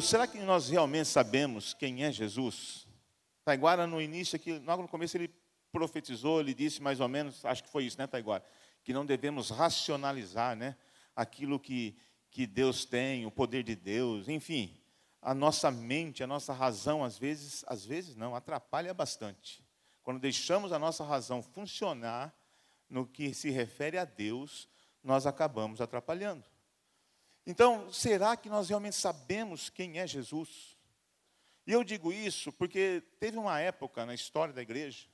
será que nós realmente sabemos quem é Jesus? Taiguara, no início, aqui, logo no começo, ele profetizou, ele disse mais ou menos, acho que foi isso, né, Taiguara? Que não devemos racionalizar né, aquilo que, que Deus tem, o poder de Deus, enfim. A nossa mente, a nossa razão, às vezes, às vezes não, atrapalha bastante. Quando deixamos a nossa razão funcionar no que se refere a Deus, nós acabamos atrapalhando. Então, será que nós realmente sabemos quem é Jesus? E eu digo isso porque teve uma época na história da igreja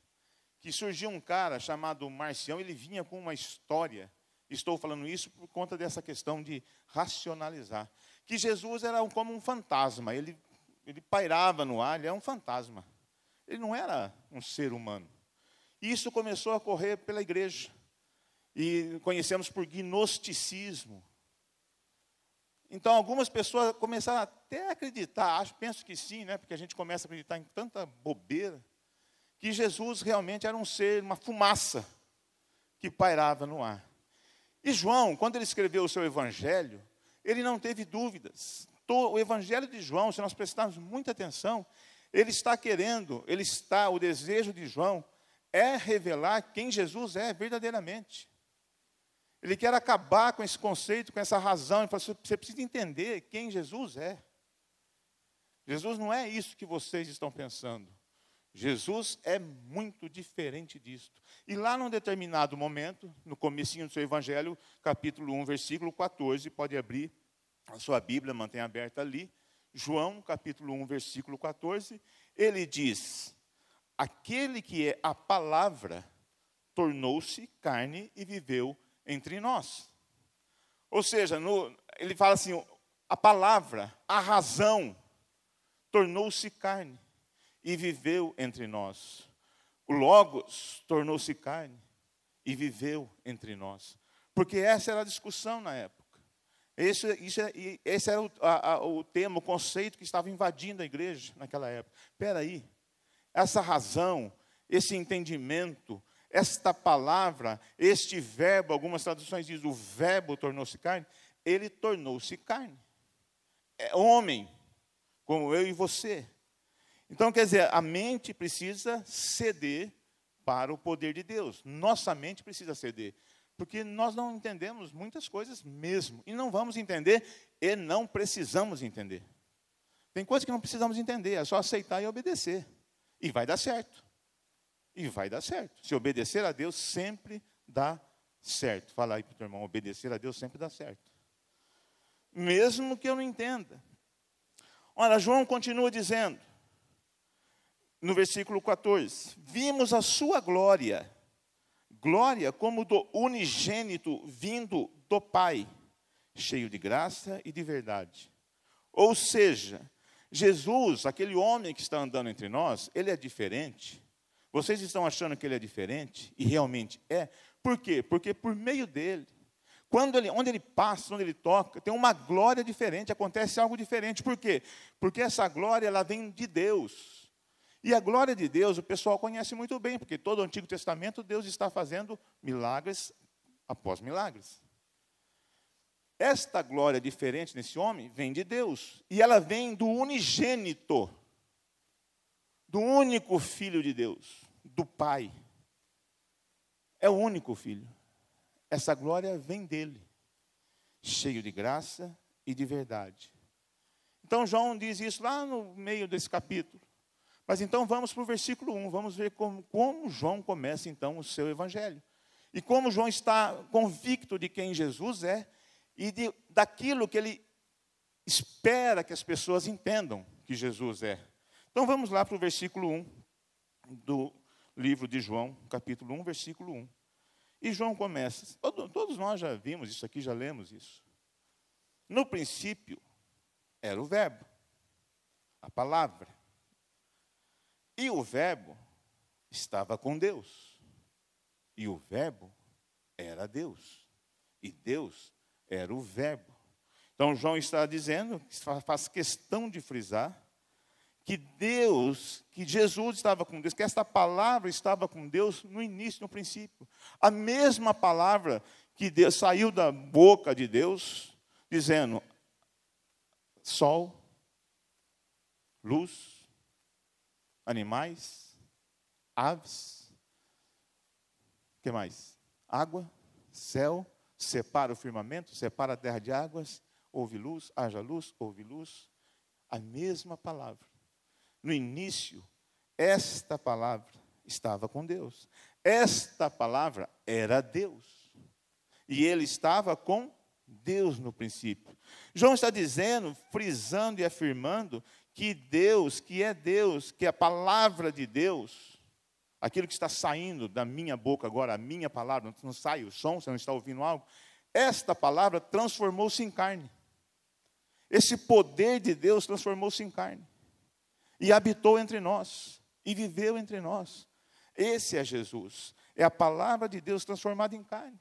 que surgiu um cara chamado Marcião, ele vinha com uma história. Estou falando isso por conta dessa questão de racionalizar. Que Jesus era como um fantasma, ele, ele pairava no ar, ele era é um fantasma. Ele não era um ser humano. E isso começou a correr pela igreja. E conhecemos por gnosticismo, então, algumas pessoas começaram até a acreditar, acho, penso que sim, né, porque a gente começa a acreditar em tanta bobeira, que Jesus realmente era um ser, uma fumaça que pairava no ar. E João, quando ele escreveu o seu evangelho, ele não teve dúvidas. O evangelho de João, se nós prestarmos muita atenção, ele está querendo, ele está, o desejo de João é revelar quem Jesus é verdadeiramente. Ele quer acabar com esse conceito, com essa razão. Ele fala assim, você precisa entender quem Jesus é. Jesus não é isso que vocês estão pensando. Jesus é muito diferente disto. E lá num determinado momento, no comecinho do seu evangelho, capítulo 1, versículo 14, pode abrir a sua Bíblia, mantém aberta ali. João, capítulo 1, versículo 14, ele diz: Aquele que é a palavra tornou-se carne e viveu entre nós. Ou seja, no, ele fala assim: a palavra, a razão, tornou-se carne e viveu entre nós. O Logos tornou-se carne e viveu entre nós. Porque essa era a discussão na época. Esse, isso, é, esse era o, a, o tema, o conceito que estava invadindo a igreja naquela época. Espera aí, essa razão, esse entendimento, esta palavra, este verbo, algumas traduções dizem o verbo tornou-se carne, ele tornou-se carne. É homem, como eu e você. Então, quer dizer, a mente precisa ceder para o poder de Deus. Nossa mente precisa ceder. Porque nós não entendemos muitas coisas mesmo. E não vamos entender e não precisamos entender. Tem coisas que não precisamos entender, é só aceitar e obedecer. E vai dar certo e vai dar certo. Se obedecer a Deus, sempre dá certo. Fala aí para o teu irmão: obedecer a Deus sempre dá certo. Mesmo que eu não entenda. Olha, João continua dizendo, no versículo 14: Vimos a sua glória, glória como do unigênito vindo do Pai, cheio de graça e de verdade. Ou seja, Jesus, aquele homem que está andando entre nós, ele é diferente vocês estão achando que ele é diferente? E realmente é. Por quê? Porque por meio dele, quando ele, onde ele passa, onde ele toca, tem uma glória diferente, acontece algo diferente. Por quê? Porque essa glória ela vem de Deus. E a glória de Deus o pessoal conhece muito bem, porque todo o Antigo Testamento Deus está fazendo milagres após milagres. Esta glória diferente nesse homem vem de Deus, e ela vem do unigênito, do único filho de Deus do Pai. É o único filho. Essa glória vem dele, cheio de graça e de verdade. Então João diz isso lá no meio desse capítulo. Mas então vamos para o versículo 1, vamos ver como, como João começa então o seu evangelho. E como João está convicto de quem Jesus é e de, daquilo que ele espera que as pessoas entendam que Jesus é. Então vamos lá para o versículo 1 do livro de João, capítulo 1, versículo 1. E João começa, todos nós já vimos isso aqui, já lemos isso. No princípio, era o Verbo, a palavra. E o Verbo estava com Deus. E o Verbo era Deus. E Deus era o Verbo. Então, João está dizendo, faz questão de frisar, que Deus, que Jesus estava com Deus, que esta palavra estava com Deus no início, no princípio. A mesma palavra que Deus, saiu da boca de Deus, dizendo: sol, luz, animais, aves, que mais? Água, céu, separa o firmamento, separa a terra de águas, houve luz, haja luz, houve luz. A mesma palavra. No início, esta palavra estava com Deus. Esta palavra era Deus. E ele estava com Deus no princípio. João está dizendo, frisando e afirmando que Deus, que é Deus, que a palavra de Deus, aquilo que está saindo da minha boca agora, a minha palavra, não sai o som, você não está ouvindo algo, esta palavra transformou-se em carne. Esse poder de Deus transformou-se em carne e habitou entre nós, e viveu entre nós. Esse é Jesus, é a palavra de Deus transformada em carne,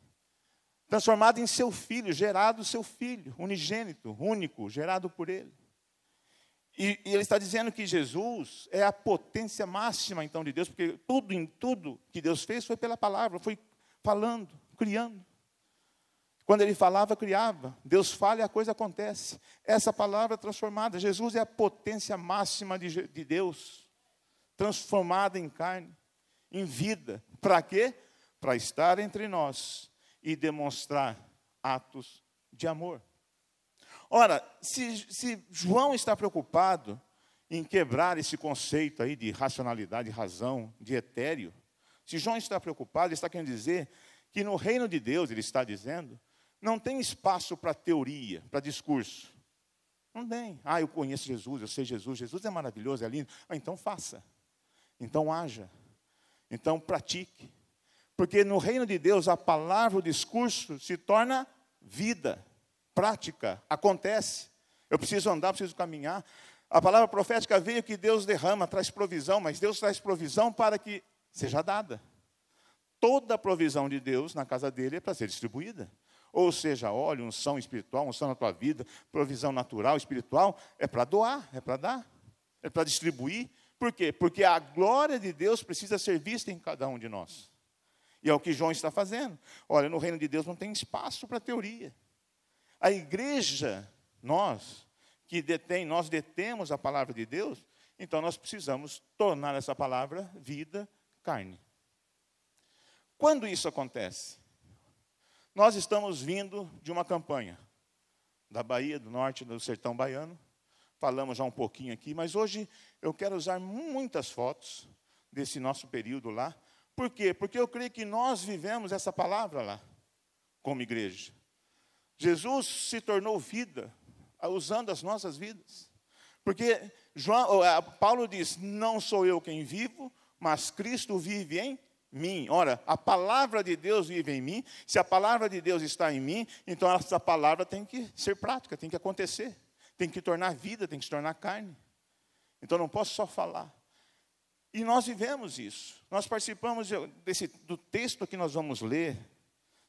transformada em seu filho, gerado seu filho, unigênito, único, gerado por ele. E, e ele está dizendo que Jesus é a potência máxima então de Deus, porque tudo em tudo que Deus fez foi pela palavra, foi falando, criando. Quando ele falava, criava. Deus fala e a coisa acontece. Essa palavra transformada. Jesus é a potência máxima de, de Deus, transformada em carne, em vida. Para quê? Para estar entre nós e demonstrar atos de amor. Ora, se, se João está preocupado em quebrar esse conceito aí de racionalidade, razão, de etéreo, se João está preocupado, ele está querendo dizer que no reino de Deus, ele está dizendo, não tem espaço para teoria, para discurso. Não tem. Ah, eu conheço Jesus, eu sei Jesus, Jesus é maravilhoso, é lindo. Ah, então faça. Então haja. Então pratique. Porque no reino de Deus a palavra, o discurso se torna vida, prática, acontece. Eu preciso andar, preciso caminhar. A palavra profética veio que Deus derrama, traz provisão, mas Deus traz provisão para que seja dada. Toda a provisão de Deus na casa dele é para ser distribuída. Ou seja, óleo, unção espiritual, unção na tua vida, provisão natural, espiritual, é para doar, é para dar, é para distribuir. Por quê? Porque a glória de Deus precisa ser vista em cada um de nós. E é o que João está fazendo. Olha, no reino de Deus não tem espaço para teoria. A igreja, nós, que detém, nós detemos a palavra de Deus, então nós precisamos tornar essa palavra vida, carne. Quando isso acontece? Nós estamos vindo de uma campanha da Bahia, do norte do sertão baiano. Falamos já um pouquinho aqui, mas hoje eu quero usar muitas fotos desse nosso período lá. Por quê? Porque eu creio que nós vivemos essa palavra lá, como igreja. Jesus se tornou vida, usando as nossas vidas. Porque João, Paulo diz: Não sou eu quem vivo, mas Cristo vive em mim. Ora, a palavra de Deus vive em mim. Se a palavra de Deus está em mim, então essa palavra tem que ser prática, tem que acontecer, tem que tornar vida, tem que se tornar carne. Então não posso só falar. E nós vivemos isso. Nós participamos desse, do texto que nós vamos ler,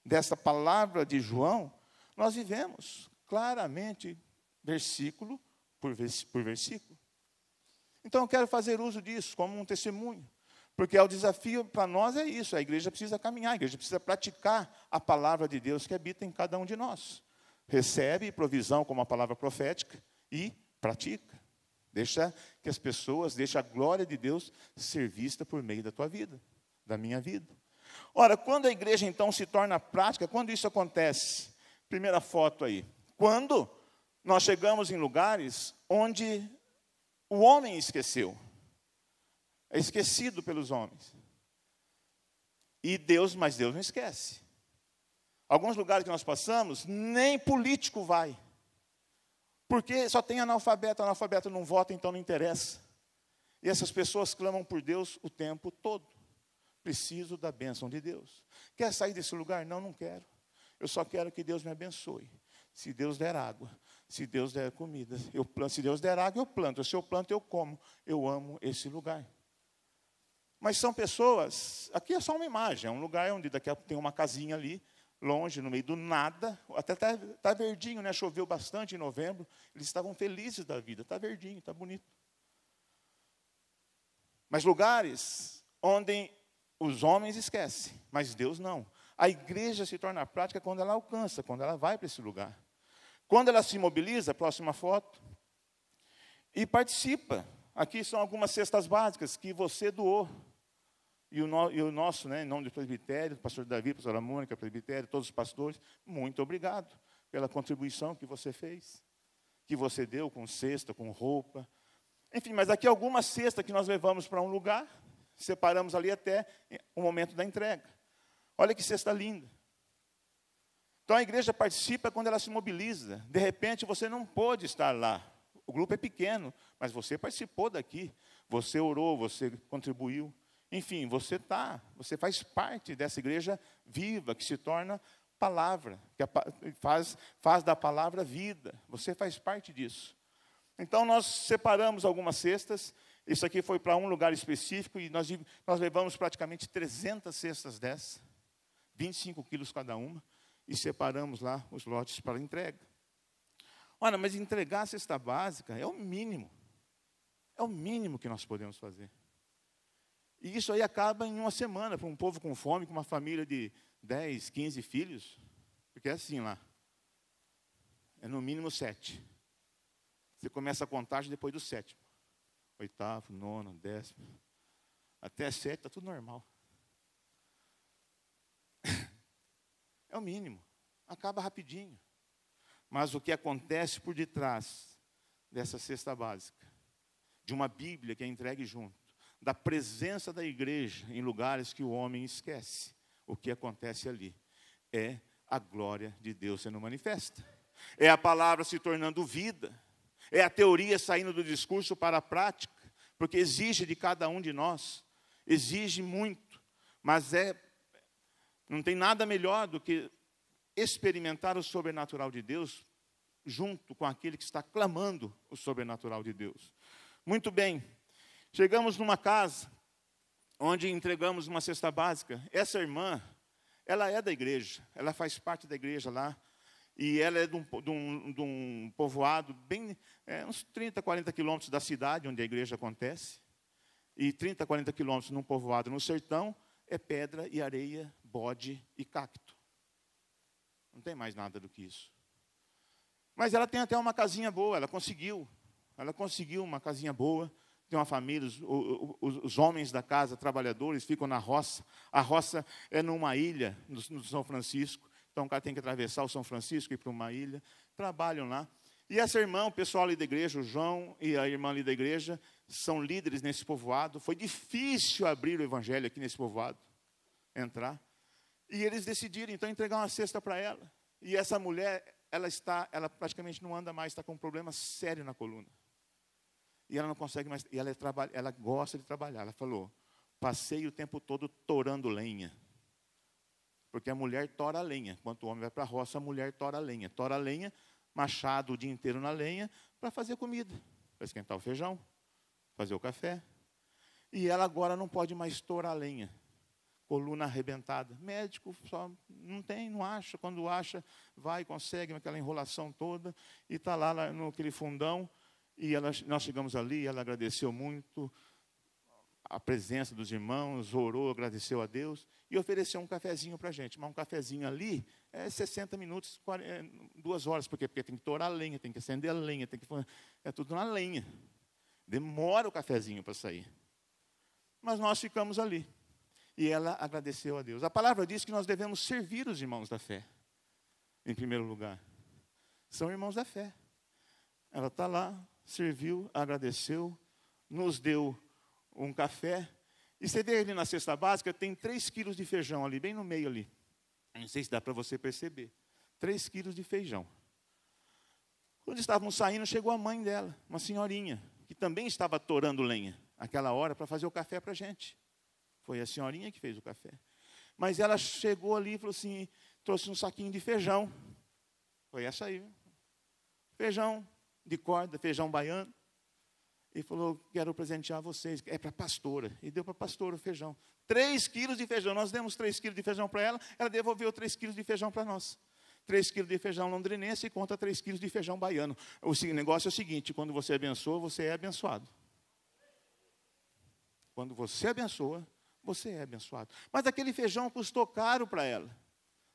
dessa palavra de João, nós vivemos claramente versículo por, por versículo. Então eu quero fazer uso disso como um testemunho. Porque é o desafio para nós é isso: a igreja precisa caminhar, a igreja precisa praticar a palavra de Deus que habita em cada um de nós. Recebe provisão como a palavra profética e pratica. Deixa que as pessoas, deixa a glória de Deus ser vista por meio da tua vida, da minha vida. Ora, quando a igreja então se torna prática, quando isso acontece? Primeira foto aí. Quando nós chegamos em lugares onde o homem esqueceu é esquecido pelos homens. E Deus, mas Deus não esquece. Alguns lugares que nós passamos, nem político vai. Porque só tem analfabeto, analfabeto não vota, então não interessa. E essas pessoas clamam por Deus o tempo todo. Preciso da bênção de Deus. Quer sair desse lugar? Não, não quero. Eu só quero que Deus me abençoe. Se Deus der água, se Deus der comida, eu planto. Se Deus der água, eu planto. Se eu planto, eu como. Eu amo esse lugar. Mas são pessoas. Aqui é só uma imagem, é um lugar onde daqui a pouco tem uma casinha ali, longe, no meio do nada. Até está tá verdinho, né? Choveu bastante em novembro. Eles estavam felizes da vida. Está verdinho, está bonito. Mas lugares onde os homens esquecem, mas Deus não. A igreja se torna prática quando ela alcança, quando ela vai para esse lugar. Quando ela se mobiliza, próxima foto, e participa. Aqui são algumas cestas básicas que você doou. E o, no, e o nosso, né, em nome do presbitério, do pastor Davi, pastora Mônica, presbitério, todos os pastores, muito obrigado pela contribuição que você fez, que você deu com cesta, com roupa. Enfim, mas aqui alguma cesta que nós levamos para um lugar, separamos ali até o momento da entrega. Olha que cesta linda. Então a igreja participa quando ela se mobiliza. De repente você não pôde estar lá. O grupo é pequeno, mas você participou daqui. Você orou, você contribuiu. Enfim, você tá, você faz parte dessa igreja viva que se torna palavra, que faz, faz da palavra vida. Você faz parte disso. Então nós separamos algumas cestas. Isso aqui foi para um lugar específico e nós, nós levamos praticamente 300 cestas dessa, 25 quilos cada uma, e separamos lá os lotes para entrega. Olha, mas entregar a cesta básica é o mínimo. É o mínimo que nós podemos fazer. E isso aí acaba em uma semana, para um povo com fome, com uma família de 10, 15 filhos. Porque é assim lá. É no mínimo sete. Você começa a contagem depois do sétimo. Oitavo, nono, décimo. Até sete, está tudo normal. É o mínimo. Acaba rapidinho. Mas o que acontece por detrás dessa cesta básica, de uma Bíblia que é entregue junto, da presença da igreja em lugares que o homem esquece. O que acontece ali é a glória de Deus sendo manifesta. É a palavra se tornando vida. É a teoria saindo do discurso para a prática, porque exige de cada um de nós, exige muito, mas é não tem nada melhor do que experimentar o sobrenatural de Deus junto com aquele que está clamando o sobrenatural de Deus. Muito bem. Chegamos numa casa onde entregamos uma cesta básica. Essa irmã, ela é da igreja, ela faz parte da igreja lá. E ela é de um, de um, de um povoado bem, é, uns 30, 40 quilômetros da cidade onde a igreja acontece. E 30, 40 quilômetros num povoado no sertão é pedra e areia, bode e cacto. Não tem mais nada do que isso. Mas ela tem até uma casinha boa, ela conseguiu. Ela conseguiu uma casinha boa tem uma família, os, os, os, homens da casa, trabalhadores, ficam na roça. A roça é numa ilha, no, no São Francisco. Então o cara tem que atravessar o São Francisco e ir para uma ilha. Trabalham lá. E essa irmã, o pessoal ali da igreja, o João e a irmã ali da igreja, são líderes nesse povoado. Foi difícil abrir o evangelho aqui nesse povoado, entrar. E eles decidiram então entregar uma cesta para ela. E essa mulher, ela está, ela praticamente não anda mais, está com um problema sério na coluna. E ela não consegue mais, e ela, é ela gosta de trabalhar. Ela falou: passei o tempo todo torando lenha. Porque a mulher tora a lenha. Enquanto o homem vai para a roça, a mulher tora a lenha. Tora a lenha, machado o dia inteiro na lenha, para fazer comida, para esquentar o feijão, fazer o café. E ela agora não pode mais torar a lenha. Coluna arrebentada. Médico só não tem, não acha. Quando acha, vai, consegue, aquela enrolação toda, e está lá no aquele fundão e ela, nós chegamos ali, ela agradeceu muito a presença dos irmãos, orou, agradeceu a Deus e ofereceu um cafezinho para a gente. Mas um cafezinho ali é 60 minutos, 40, é, duas horas, porque, porque tem que torar a lenha, tem que acender a lenha, tem que é tudo na lenha. Demora o cafezinho para sair. Mas nós ficamos ali. E ela agradeceu a Deus. A palavra diz que nós devemos servir os irmãos da fé, em primeiro lugar. São irmãos da fé. Ela está lá, serviu, agradeceu, nos deu um café. E você vê ali na cesta básica, tem 3 quilos de feijão ali, bem no meio ali. Não sei se dá para você perceber. 3 quilos de feijão. Quando estávamos saindo, chegou a mãe dela, uma senhorinha, que também estava torando lenha aquela hora para fazer o café para a gente. Foi a senhorinha que fez o café. Mas ela chegou ali e falou assim: trouxe um saquinho de feijão. Foi essa aí. Feijão, de corda, feijão baiano, e falou: Quero presentear vocês. É para a pastora. E deu para a pastora o feijão. Três quilos de feijão. Nós demos três quilos de feijão para ela, ela devolveu três quilos de feijão para nós. 3 quilos de feijão londrinense e contra 3 quilos de feijão baiano. O negócio é o seguinte: quando você abençoa, você é abençoado. Quando você abençoa, você é abençoado. Mas aquele feijão custou caro para ela.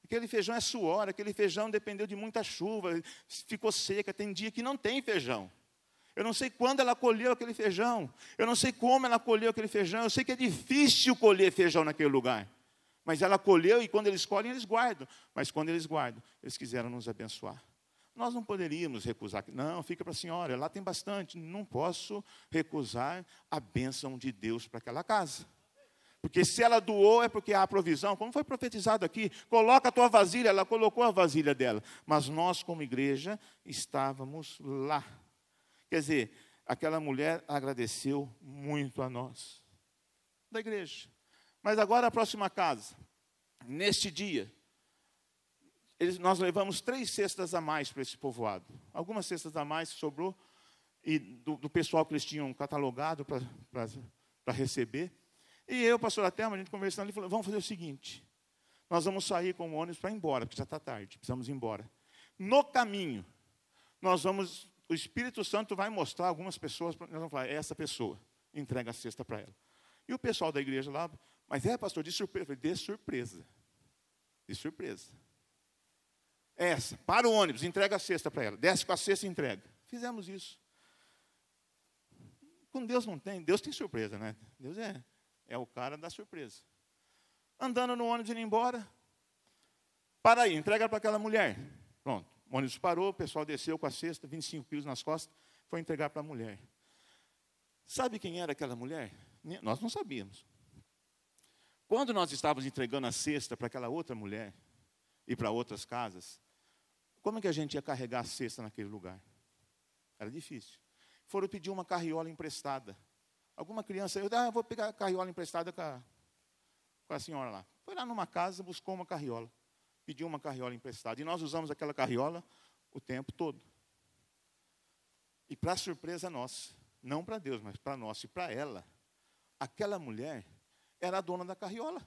Aquele feijão é suor, aquele feijão dependeu de muita chuva, ficou seca, tem dia que não tem feijão. Eu não sei quando ela colheu aquele feijão, eu não sei como ela colheu aquele feijão, eu sei que é difícil colher feijão naquele lugar. Mas ela colheu e quando eles colhem, eles guardam. Mas quando eles guardam, eles quiseram nos abençoar. Nós não poderíamos recusar. Não, fica para a senhora, lá tem bastante. Não posso recusar a bênção de Deus para aquela casa. Porque se ela doou, é porque há provisão, como foi profetizado aqui, coloca a tua vasilha, ela colocou a vasilha dela. Mas nós, como igreja, estávamos lá. Quer dizer, aquela mulher agradeceu muito a nós, da igreja. Mas agora a próxima casa, neste dia, eles, nós levamos três cestas a mais para esse povoado. Algumas cestas a mais sobrou, e do, do pessoal que eles tinham catalogado para receber. E eu, pastor Aterma, a gente conversando ali, falou: vamos fazer o seguinte: nós vamos sair com o ônibus para ir embora, porque já está tarde, precisamos ir embora. No caminho, nós vamos, o Espírito Santo vai mostrar algumas pessoas, nós vamos falar, é essa pessoa, entrega a cesta para ela. E o pessoal da igreja lá, mas é, pastor, de surpresa. Eu falei, de surpresa. De surpresa. É essa, para o ônibus, entrega a cesta para ela. Desce com a cesta e entrega. Fizemos isso. Com Deus não tem, Deus tem surpresa, né? Deus é. É o cara da surpresa. Andando no ônibus indo embora. Para aí, entrega para aquela mulher. Pronto. O ônibus parou, o pessoal desceu com a cesta, 25 quilos nas costas, foi entregar para a mulher. Sabe quem era aquela mulher? Nós não sabíamos. Quando nós estávamos entregando a cesta para aquela outra mulher e para outras casas, como é que a gente ia carregar a cesta naquele lugar? Era difícil. Foram pedir uma carriola emprestada. Alguma criança, eu, ah, vou pegar a carriola emprestada com a, com a senhora lá. Foi lá numa casa, buscou uma carriola, pediu uma carriola emprestada. E nós usamos aquela carriola o tempo todo. E para surpresa nossa, não para Deus, mas para nós e para ela, aquela mulher era a dona da carriola.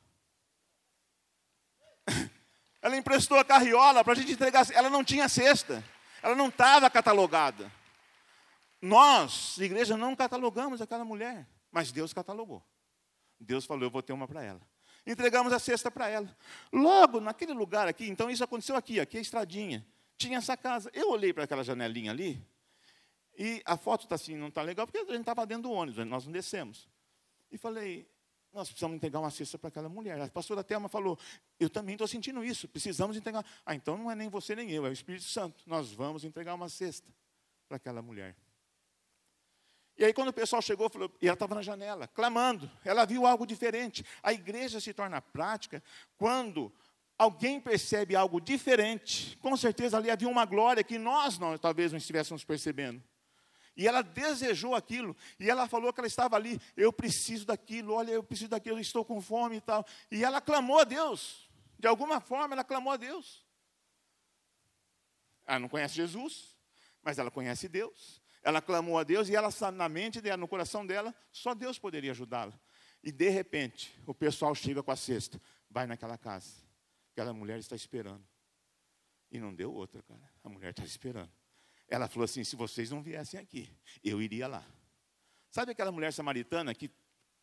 Ela emprestou a carriola para a gente entregar. Ela não tinha cesta. Ela não estava catalogada. Nós, igreja, não catalogamos aquela mulher, mas Deus catalogou. Deus falou: Eu vou ter uma para ela. Entregamos a cesta para ela. Logo, naquele lugar aqui, então isso aconteceu aqui, aqui é a estradinha. Tinha essa casa. Eu olhei para aquela janelinha ali, e a foto está assim, não está legal, porque a gente estava dentro do ônibus, né? nós não descemos. E falei, nós precisamos entregar uma cesta para aquela mulher. A pastora Thelma falou, eu também estou sentindo isso, precisamos entregar. Ah, então não é nem você nem eu, é o Espírito Santo. Nós vamos entregar uma cesta para aquela mulher. E aí, quando o pessoal chegou, falou, e ela estava na janela, clamando, ela viu algo diferente. A igreja se torna prática quando alguém percebe algo diferente. Com certeza ali havia uma glória que nós não, talvez não estivéssemos percebendo. E ela desejou aquilo, e ela falou que ela estava ali, eu preciso daquilo, olha, eu preciso daquilo, eu estou com fome e tal. E ela clamou a Deus, de alguma forma ela clamou a Deus. Ela não conhece Jesus, mas ela conhece Deus. Ela clamou a Deus e ela na mente dela, no coração dela, só Deus poderia ajudá-la. E de repente, o pessoal chega com a cesta, vai naquela casa. Aquela mulher está esperando. E não deu outra, cara. A mulher está esperando. Ela falou assim: se vocês não viessem aqui, eu iria lá. Sabe aquela mulher samaritana que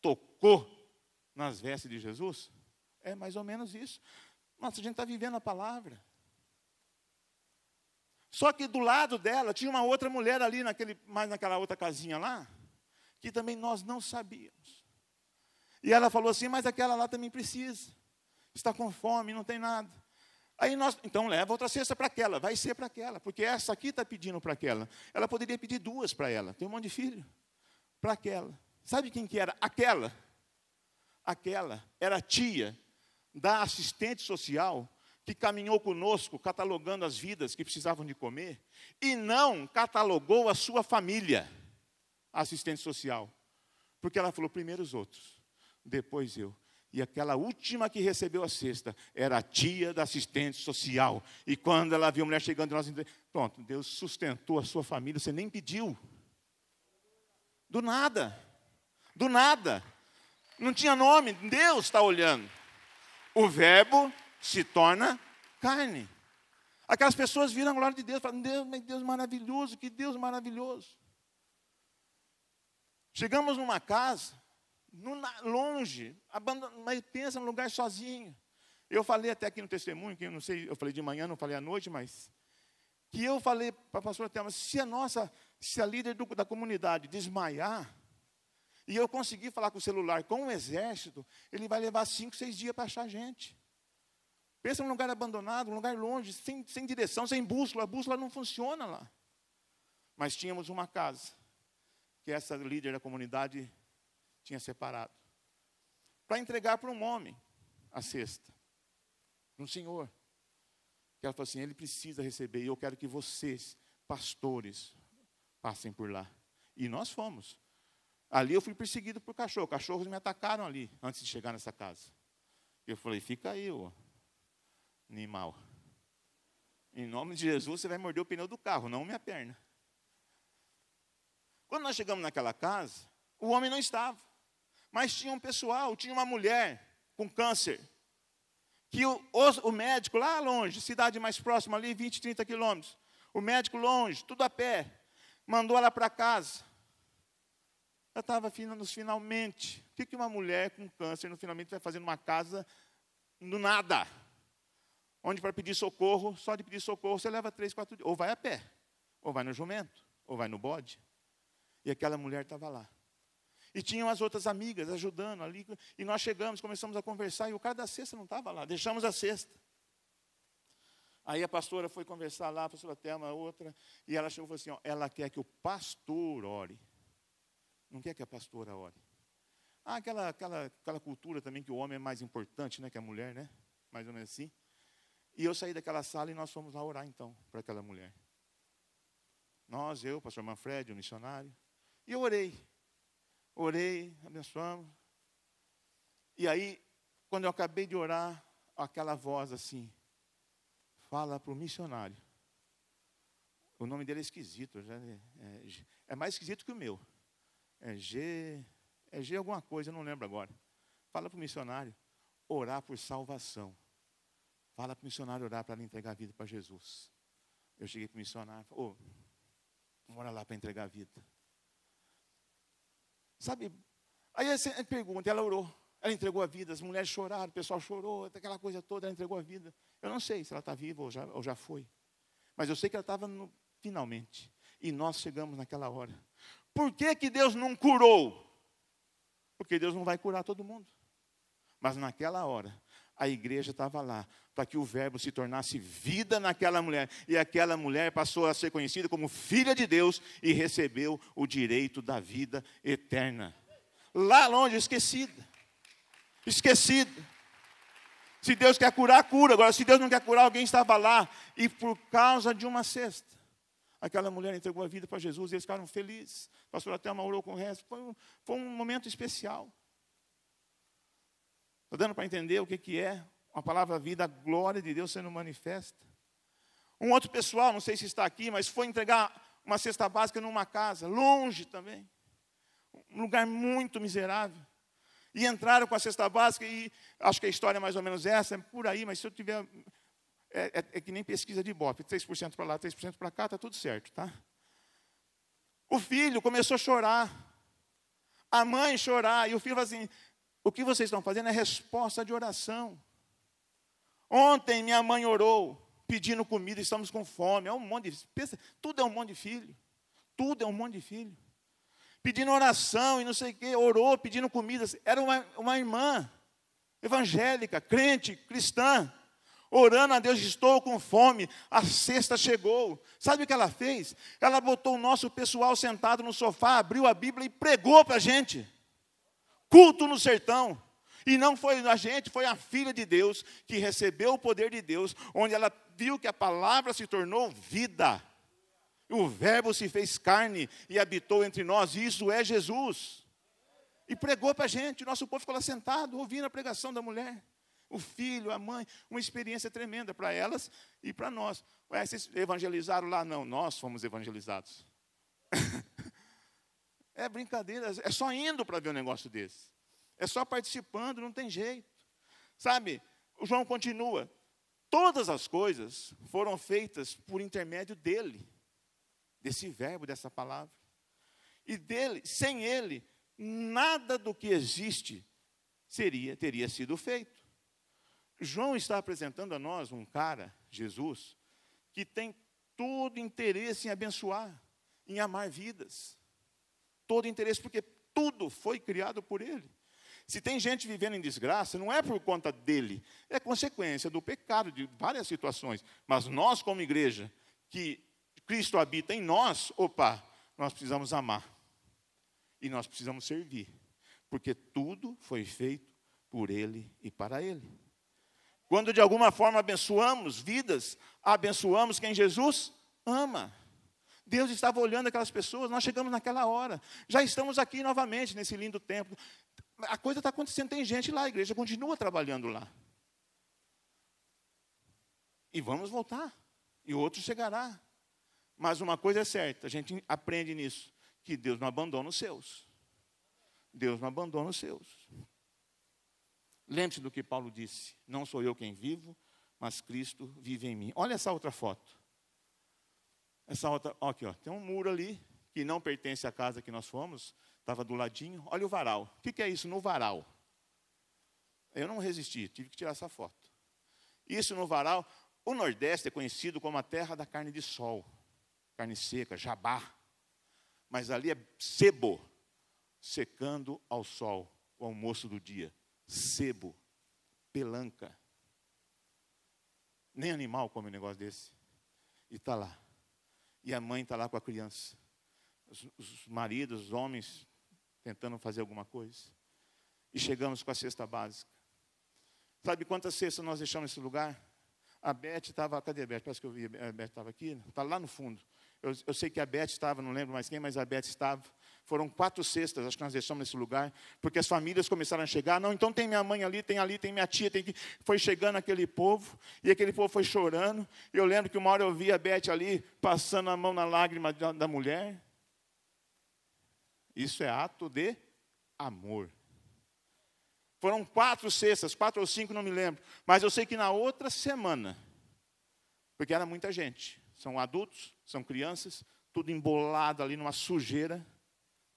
tocou nas vestes de Jesus? É mais ou menos isso. Nossa, a gente está vivendo a palavra. Só que do lado dela tinha uma outra mulher ali, naquele, mais naquela outra casinha lá, que também nós não sabíamos. E ela falou assim: Mas aquela lá também precisa, está com fome, não tem nada. Aí nós, então leva outra cesta para aquela, vai ser para aquela, porque essa aqui está pedindo para aquela. Ela poderia pedir duas para ela, tem um monte de filho, para aquela. Sabe quem que era? Aquela. Aquela era a tia da assistente social que caminhou conosco, catalogando as vidas que precisavam de comer, e não catalogou a sua família, a assistente social. Porque ela falou: primeiro os outros, depois eu. E aquela última que recebeu a cesta era a tia da assistente social. E quando ela viu a mulher chegando, nós pronto, Deus sustentou a sua família, você nem pediu. Do nada. Do nada. Não tinha nome, Deus está olhando. O verbo se torna carne. Aquelas pessoas viram a glória de Deus falam, Deus, meu Deus maravilhoso, que Deus maravilhoso. Chegamos numa casa, longe, mas pensa num lugar sozinho. Eu falei até aqui no testemunho, que eu não sei, eu falei de manhã, não falei à noite, mas que eu falei para a pastora Thelma, se a nossa, se a líder do, da comunidade desmaiar, e eu conseguir falar com o celular com o exército, ele vai levar cinco, seis dias para achar gente. Pensa num lugar abandonado, um lugar longe, sem, sem direção, sem bússola. A bússola não funciona lá. Mas tínhamos uma casa que essa líder da comunidade tinha separado para entregar para um homem a cesta, para um senhor. Que ela falou assim: ele precisa receber, e eu quero que vocês, pastores, passem por lá. E nós fomos. Ali eu fui perseguido por cachorro. Cachorros me atacaram ali, antes de chegar nessa casa. Eu falei: fica aí, ó animal. Em nome de Jesus, você vai morder o pneu do carro, não minha perna. Quando nós chegamos naquela casa, o homem não estava. Mas tinha um pessoal, tinha uma mulher com câncer. Que o, o, o médico lá longe, cidade mais próxima ali, 20, 30 quilômetros. O médico longe, tudo a pé. Mandou ela para casa. Ela estava nos finalmente. O que, que uma mulher com câncer no finalmente vai fazer numa casa do nada? onde para pedir socorro, só de pedir socorro você leva três, quatro dias. Ou vai a pé, ou vai no jumento, ou vai no bode. E aquela mulher estava lá. E tinham as outras amigas ajudando ali. E nós chegamos, começamos a conversar, e o cara da cesta não estava lá, deixamos a cesta. Aí a pastora foi conversar lá, a pastora Thelma, outra, e ela chegou e falou assim: ó, ela quer que o pastor ore. Não quer que a pastora ore. Ah, aquela, aquela, aquela cultura também que o homem é mais importante né, que a mulher, né? Mais ou menos assim. E eu saí daquela sala e nós fomos lá orar então para aquela mulher. Nós, eu, o pastor Manfred, o um missionário. E eu orei. Orei, abençoamos. E aí, quando eu acabei de orar, aquela voz assim, fala para o missionário. O nome dele é esquisito, é, é, é mais esquisito que o meu. É G, é G alguma coisa, eu não lembro agora. Fala para o missionário, orar por salvação. Fala para o missionário orar para ela entregar a vida para Jesus. Eu cheguei para o missionário, ô, oh, mora lá para entregar a vida. Sabe? Aí você pergunta, ela orou, ela entregou a vida, as mulheres choraram, o pessoal chorou, aquela coisa toda, ela entregou a vida. Eu não sei se ela está viva ou já, ou já foi. Mas eu sei que ela estava finalmente. E nós chegamos naquela hora. Por que, que Deus não curou? Porque Deus não vai curar todo mundo. Mas naquela hora, a igreja estava lá, para que o Verbo se tornasse vida naquela mulher. E aquela mulher passou a ser conhecida como filha de Deus e recebeu o direito da vida eterna. Lá longe, esquecida. Esquecida. Se Deus quer curar, cura. Agora, se Deus não quer curar, alguém estava lá. E por causa de uma cesta, aquela mulher entregou a vida para Jesus e eles ficaram felizes. Pastor até uma orou com o resto. Foi um, foi um momento especial. Está dando para entender o que, que é uma palavra vida, a glória de Deus sendo manifesta? Um outro pessoal, não sei se está aqui, mas foi entregar uma cesta básica numa casa, longe também, um lugar muito miserável. E entraram com a cesta básica, e acho que a história é mais ou menos essa, é por aí, mas se eu tiver. É, é, é que nem pesquisa de bofe, 3% para lá, 3% para cá, está tudo certo, tá? O filho começou a chorar, a mãe chorar, e o filho fala assim: o que vocês estão fazendo é resposta de oração. Ontem minha mãe orou, pedindo comida, estamos com fome. É um monte de pensa, tudo é um monte de filho. Tudo é um monte de filho. Pedindo oração e não sei o quê, orou pedindo comida. Era uma, uma irmã evangélica, crente, cristã, orando a Deus, estou com fome, a cesta chegou. Sabe o que ela fez? Ela botou o nosso pessoal sentado no sofá, abriu a Bíblia e pregou para a gente culto no sertão. E não foi a gente, foi a filha de Deus que recebeu o poder de Deus, onde ela viu que a palavra se tornou vida. O Verbo se fez carne e habitou entre nós, e isso é Jesus. E pregou para a gente, nosso povo ficou lá sentado, ouvindo a pregação da mulher. O filho, a mãe, uma experiência tremenda para elas e para nós. Ué, vocês evangelizaram lá? Não, nós fomos evangelizados. É brincadeira, é só indo para ver um negócio desse. É só participando, não tem jeito. Sabe, o João continua: todas as coisas foram feitas por intermédio dele, desse verbo, dessa palavra. E dele, sem ele, nada do que existe seria teria sido feito. João está apresentando a nós um cara, Jesus, que tem todo interesse em abençoar, em amar vidas todo interesse, porque tudo foi criado por ele. Se tem gente vivendo em desgraça, não é por conta dele, é consequência do pecado de várias situações. Mas nós, como igreja, que Cristo habita em nós, opa, nós precisamos amar e nós precisamos servir, porque tudo foi feito por Ele e para Ele. Quando de alguma forma abençoamos vidas, abençoamos quem Jesus ama. Deus estava olhando aquelas pessoas, nós chegamos naquela hora. Já estamos aqui novamente, nesse lindo templo. A coisa está acontecendo, tem gente lá, a igreja continua trabalhando lá. E vamos voltar. E outro chegará. Mas uma coisa é certa, a gente aprende nisso, que Deus não abandona os seus. Deus não abandona os seus. Lembre-se do que Paulo disse: Não sou eu quem vivo, mas Cristo vive em mim. Olha essa outra foto. Essa outra, aqui, ó, tem um muro ali que não pertence à casa que nós fomos, estava do ladinho. Olha o varal. O que, que é isso no varal? Eu não resisti, tive que tirar essa foto. Isso no varal. O Nordeste é conhecido como a terra da carne de sol, carne seca, jabá. Mas ali é sebo, secando ao sol, o almoço do dia. Sebo, pelanca. Nem animal come um negócio desse. E está lá. E a mãe está lá com a criança. Os, os maridos, os homens, tentando fazer alguma coisa. E chegamos com a cesta básica. Sabe quantas cestas nós deixamos nesse lugar? A Beth estava, cadê a Beth? Parece que eu vi, a Beth estava aqui, está né? lá no fundo. Eu, eu, sei que a Beth estava, não lembro mais quem, mas a Beth estava. Foram quatro cestas, acho que nós deixamos nesse lugar, porque as famílias começaram a chegar. Não, então tem minha mãe ali, tem ali, tem minha tia, tem que. Foi chegando aquele povo, e aquele povo foi chorando. Eu lembro que uma hora eu vi a Beth ali passando a mão na lágrima da, da mulher. Isso é ato de amor. Foram quatro cestas, quatro ou cinco, não me lembro. Mas eu sei que na outra semana, porque era muita gente, são adultos, são crianças, tudo embolado ali numa sujeira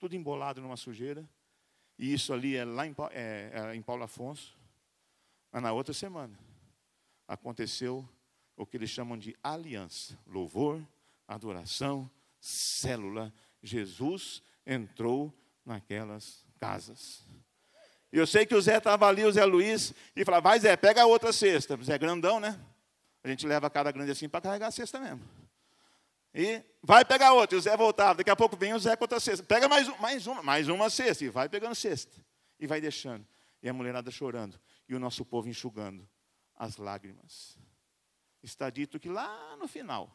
tudo embolado numa sujeira. E isso ali é lá em, é, é em Paulo Afonso. Mas na outra semana aconteceu o que eles chamam de aliança: louvor, adoração, célula. Jesus entrou naquelas casas. Eu sei que o Zé estava ali, o Zé Luiz, e falava: vai Zé, pega a outra cesta. Zé é grandão, né? A gente leva a cara grande assim para carregar a cesta mesmo. E vai pegar outra. E o Zé voltava. Daqui a pouco vem o Zé com outra cesta. Pega mais, um, mais uma, mais uma cesta. E vai pegando cesta. E vai deixando. E a mulherada chorando. E o nosso povo enxugando as lágrimas. Está dito que lá no final,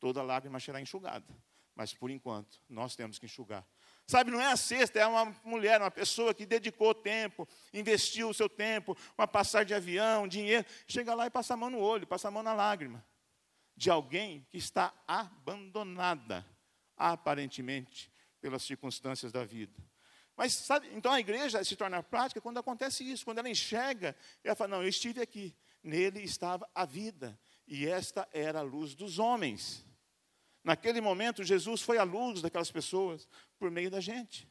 toda lágrima será enxugada. Mas por enquanto, nós temos que enxugar. Sabe, não é a cesta, é uma mulher, uma pessoa que dedicou tempo, investiu o seu tempo, uma passagem de avião, dinheiro. Chega lá e passa a mão no olho, passa a mão na lágrima de alguém que está abandonada, aparentemente, pelas circunstâncias da vida. Mas sabe, então a igreja se torna prática quando acontece isso, quando ela enxerga, ela fala: Não, eu estive aqui, nele estava a vida, e esta era a luz dos homens. Naquele momento, Jesus foi a luz daquelas pessoas por meio da gente,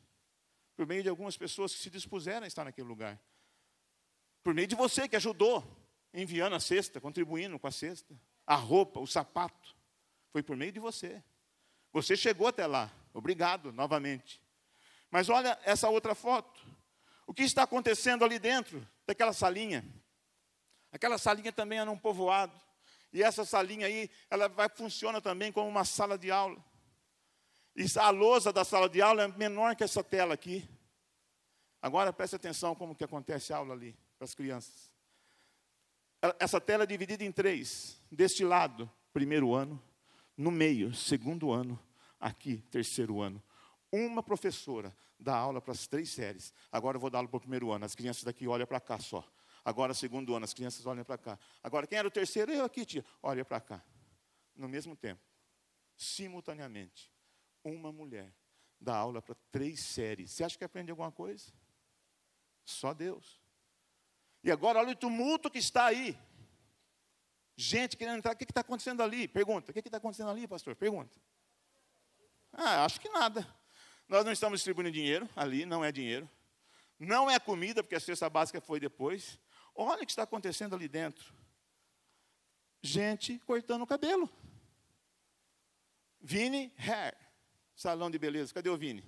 por meio de algumas pessoas que se dispuseram a estar naquele lugar, por meio de você que ajudou, enviando a cesta, contribuindo com a cesta a roupa, o sapato. Foi por meio de você. Você chegou até lá. Obrigado novamente. Mas olha essa outra foto. O que está acontecendo ali dentro daquela salinha? Aquela salinha também é um povoado. E essa salinha aí, ela vai, funciona também como uma sala de aula. E a lousa da sala de aula é menor que essa tela aqui. Agora preste atenção como que acontece a aula ali para as crianças essa tela é dividida em três. Deste lado, primeiro ano, no meio, segundo ano, aqui, terceiro ano. Uma professora dá aula para as três séries. Agora eu vou dar aula para o primeiro ano. As crianças daqui olham para cá só. Agora, segundo ano, as crianças olham para cá. Agora, quem era o terceiro? Eu aqui, tia. Olha para cá. No mesmo tempo, simultaneamente, uma mulher dá aula para três séries. Você acha que aprende alguma coisa? Só Deus. E agora olha o tumulto que está aí. Gente querendo entrar, o que está acontecendo ali? Pergunta, o que está acontecendo ali, pastor? Pergunta. Ah, acho que nada. Nós não estamos distribuindo dinheiro, ali não é dinheiro. Não é comida, porque a cesta básica foi depois. Olha o que está acontecendo ali dentro. Gente cortando o cabelo. Vini Hair, salão de beleza. Cadê o Vini?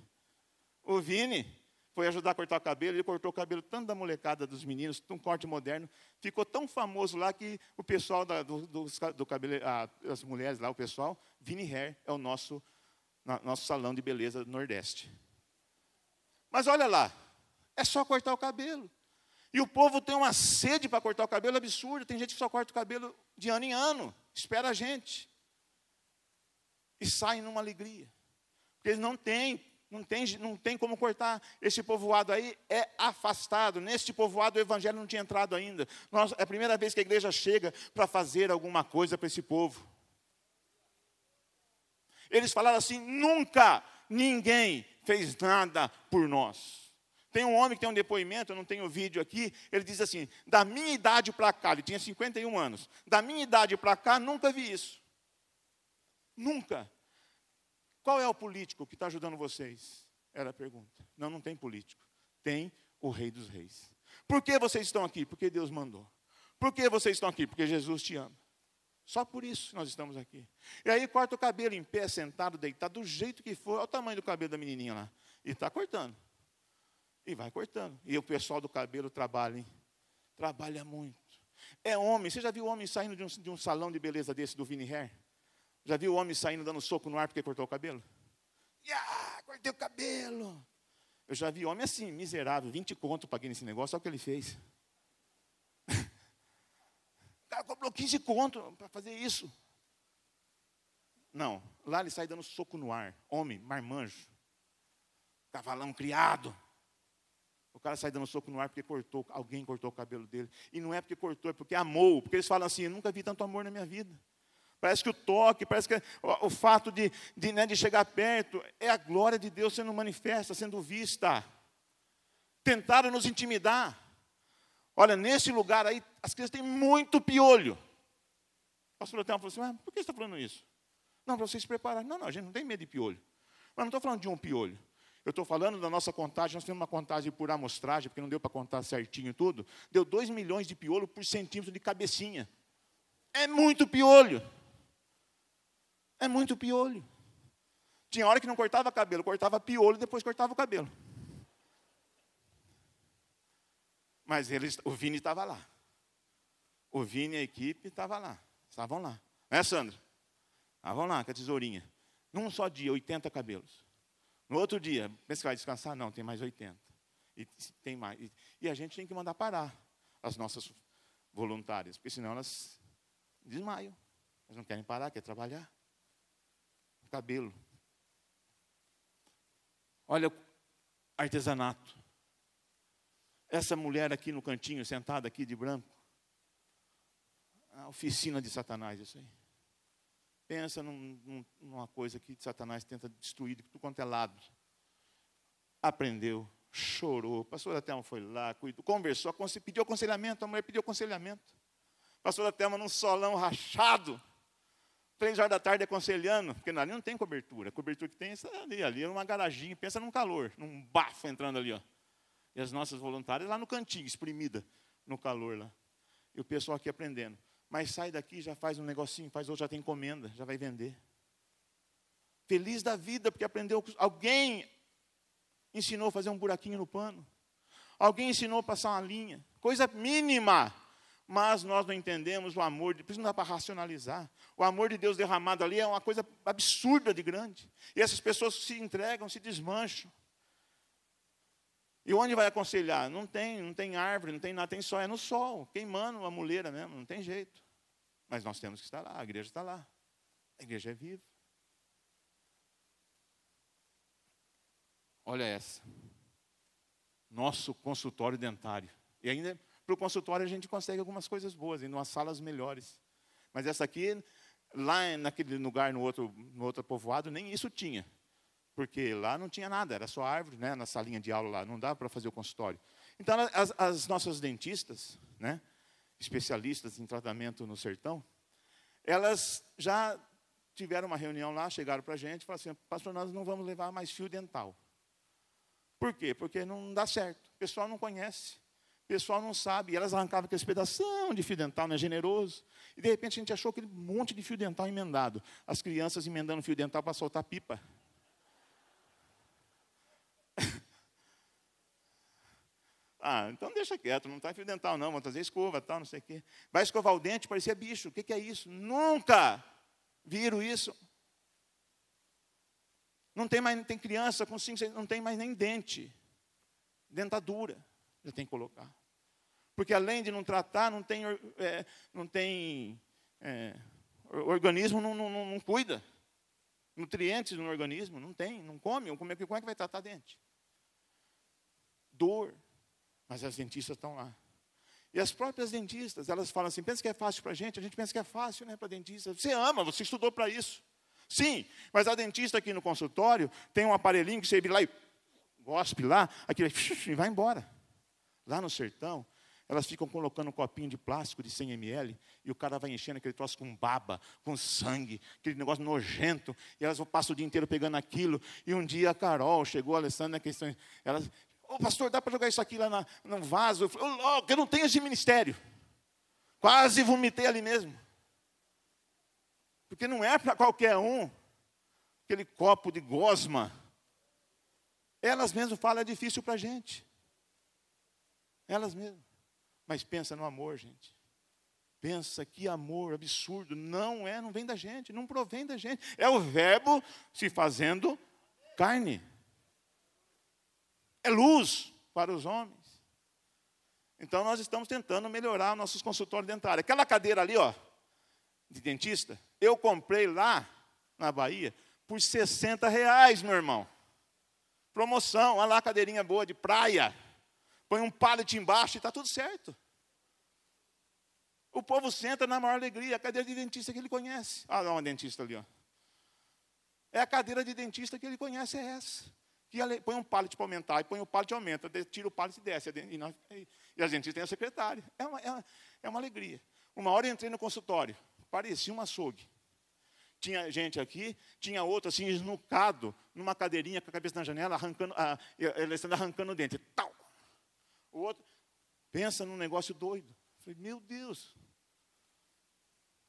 O Vini foi ajudar a cortar o cabelo, ele cortou o cabelo tanto da molecada dos meninos, um corte moderno, ficou tão famoso lá que o pessoal da, do, do, do cabelo, a, as mulheres lá, o pessoal, Vini Hair é o nosso, na, nosso salão de beleza do Nordeste. Mas olha lá, é só cortar o cabelo. E o povo tem uma sede para cortar o cabelo absurda, tem gente que só corta o cabelo de ano em ano, espera a gente. E saem numa alegria. Porque eles não têm não tem, não tem como cortar. Esse povoado aí é afastado. Neste povoado o evangelho não tinha entrado ainda. Nós, é a primeira vez que a igreja chega para fazer alguma coisa para esse povo. Eles falaram assim: nunca ninguém fez nada por nós. Tem um homem que tem um depoimento, eu não tenho vídeo aqui, ele diz assim: da minha idade para cá, ele tinha 51 anos, da minha idade para cá, nunca vi isso. Nunca. Qual é o político que está ajudando vocês? Era a pergunta. Não, não tem político. Tem o Rei dos Reis. Por que vocês estão aqui? Porque Deus mandou. Por que vocês estão aqui? Porque Jesus te ama. Só por isso nós estamos aqui. E aí corta o cabelo em pé, sentado, deitado, do jeito que for. Olha o tamanho do cabelo da menininha lá. E está cortando. E vai cortando. E o pessoal do cabelo trabalha, hein? Trabalha muito. É homem. Você já viu homem saindo de um, de um salão de beleza desse do Vini Hair? Já viu o homem saindo dando soco no ar porque cortou o cabelo? Ah, cortei o cabelo. Eu já vi homem assim, miserável, 20 conto paguei nesse negócio, olha o que ele fez. o cara cobrou 15 conto para fazer isso. Não, lá ele sai dando soco no ar. Homem, marmanjo, cavalão criado. O cara sai dando soco no ar porque cortou, alguém cortou o cabelo dele. E não é porque cortou, é porque amou. Porque eles falam assim: eu nunca vi tanto amor na minha vida parece que o toque, parece que o, o fato de, de, né, de chegar perto, é a glória de Deus sendo manifesta, sendo vista. Tentaram nos intimidar. Olha, nesse lugar aí, as crianças têm muito piolho. O pastor até falou assim, mas por que você está falando isso? Não, para vocês se prepararem. Não, não, a gente não tem medo de piolho. Mas não estou falando de um piolho. Eu estou falando da nossa contagem, nós temos uma contagem por amostragem, porque não deu para contar certinho tudo. Deu 2 milhões de piolho por centímetro de cabecinha. É muito piolho. É muito piolho. Tinha hora que não cortava cabelo, cortava piolho e depois cortava o cabelo. Mas eles, o Vini estava lá. O Vini e a equipe estavam lá. Estavam lá. Não é, Sandra? Estavam lá com a tesourinha. Num só dia, 80 cabelos. No outro dia, pensa que vai descansar? Não, tem mais 80. E tem mais. E, e a gente tem que mandar parar as nossas voluntárias, porque senão elas desmaiam. Elas não querem parar, querem trabalhar cabelo. Olha artesanato. Essa mulher aqui no cantinho, sentada aqui de branco. A oficina de Satanás, isso aí. Pensa num, num, numa coisa que Satanás tenta destruir de tudo quanto é lado. Aprendeu, chorou. A pastora Thelma foi lá, cuidou, conversou, pediu aconselhamento. A mulher pediu aconselhamento. A pastora Thelma num solão rachado três horas da tarde aconselhando, é porque ali não tem cobertura. A cobertura que tem é ali, ali é uma garaginha, pensa num calor, num bafo entrando ali. Ó. E as nossas voluntárias lá no cantinho, espremida, no calor lá. E o pessoal aqui aprendendo. Mas sai daqui, já faz um negocinho, faz outro, já tem encomenda, já vai vender. Feliz da vida, porque aprendeu. Alguém ensinou a fazer um buraquinho no pano. Alguém ensinou a passar uma linha. Coisa mínima mas nós não entendemos o amor, de, por isso não dá para racionalizar. O amor de Deus derramado ali é uma coisa absurda de grande. E essas pessoas se entregam, se desmancham. E onde vai aconselhar? Não tem, não tem árvore, não tem nada, tem só é no sol, queimando a muleira mesmo, não tem jeito. Mas nós temos que estar lá, a igreja está lá. A igreja é viva. Olha essa. Nosso consultório dentário. E ainda para o consultório a gente consegue algumas coisas boas, em umas salas melhores. Mas essa aqui, lá naquele lugar, no outro, no outro povoado, nem isso tinha. Porque lá não tinha nada, era só árvore, né, na salinha de aula lá, não dava para fazer o consultório. Então, as, as nossas dentistas, né, especialistas em tratamento no sertão, elas já tiveram uma reunião lá, chegaram para a gente e falaram assim, pastor, nós não vamos levar mais fio dental. Por quê? Porque não dá certo. O pessoal não conhece pessoal não sabe. E elas arrancavam aqueles pedação de fio dental, não é generoso. E de repente a gente achou aquele monte de fio dental emendado. As crianças emendando fio dental para soltar pipa. ah, então deixa quieto, não está fio dental não, vão trazer escova, tal, não sei o quê. Vai escovar o dente, parecia bicho. O que, que é isso? Nunca viram isso. Não tem mais, tem criança com 5, 6, não tem mais nem dente. Dentadura. Já tem que colocar. Porque além de não tratar, não tem, é, não tem é, o organismo não, não, não, cuida. Nutrientes no organismo não tem, não come. Como é, como é que vai tratar dente? Dor. Mas as dentistas estão lá. E as próprias dentistas, elas falam assim: pensa que é fácil para a gente? A gente pensa que é fácil né, para dentista. Você ama, você estudou para isso. Sim, mas a dentista aqui no consultório tem um aparelhinho que você vira lá e gospe lá, aquilo e vai embora. Lá no sertão, elas ficam colocando um copinho de plástico de 100 ml e o cara vai enchendo aquele troço com baba, com sangue, aquele negócio nojento. E elas passam o dia inteiro pegando aquilo. E um dia a Carol chegou, a Alessandra, que questão elas, ô pastor, dá para jogar isso aqui lá na, no vaso? Eu falei, oh, logo, eu não tenho esse ministério. Quase vomitei ali mesmo. Porque não é para qualquer um aquele copo de gosma. Elas mesmas falam, é difícil para a gente. Elas mesmas. Mas pensa no amor, gente. Pensa que amor absurdo. Não é, não vem da gente, não provém da gente. É o verbo se fazendo carne. É luz para os homens. Então nós estamos tentando melhorar nossos consultórios dentários. Aquela cadeira ali, ó, de dentista, eu comprei lá na Bahia por 60 reais, meu irmão. Promoção, olha lá, cadeirinha boa de praia. Põe um pallet embaixo e está tudo certo. O povo senta na maior alegria. A cadeira de dentista que ele conhece. Olha, lá uma dentista ali, ó. É a cadeira de dentista que ele conhece, é essa. Que põe um pallet para aumentar, e põe o um pallet e aumenta, tira o pallet e desce. E, nós, e a gente tem a secretária. É uma, é, uma, é uma alegria. Uma hora eu entrei no consultório, parecia um açougue. Tinha gente aqui, tinha outro assim, esnucado, numa cadeirinha com a cabeça na janela, arrancando, ele a arrancando o dente. Tal. O outro, pensa num negócio doido. Eu falei, meu Deus,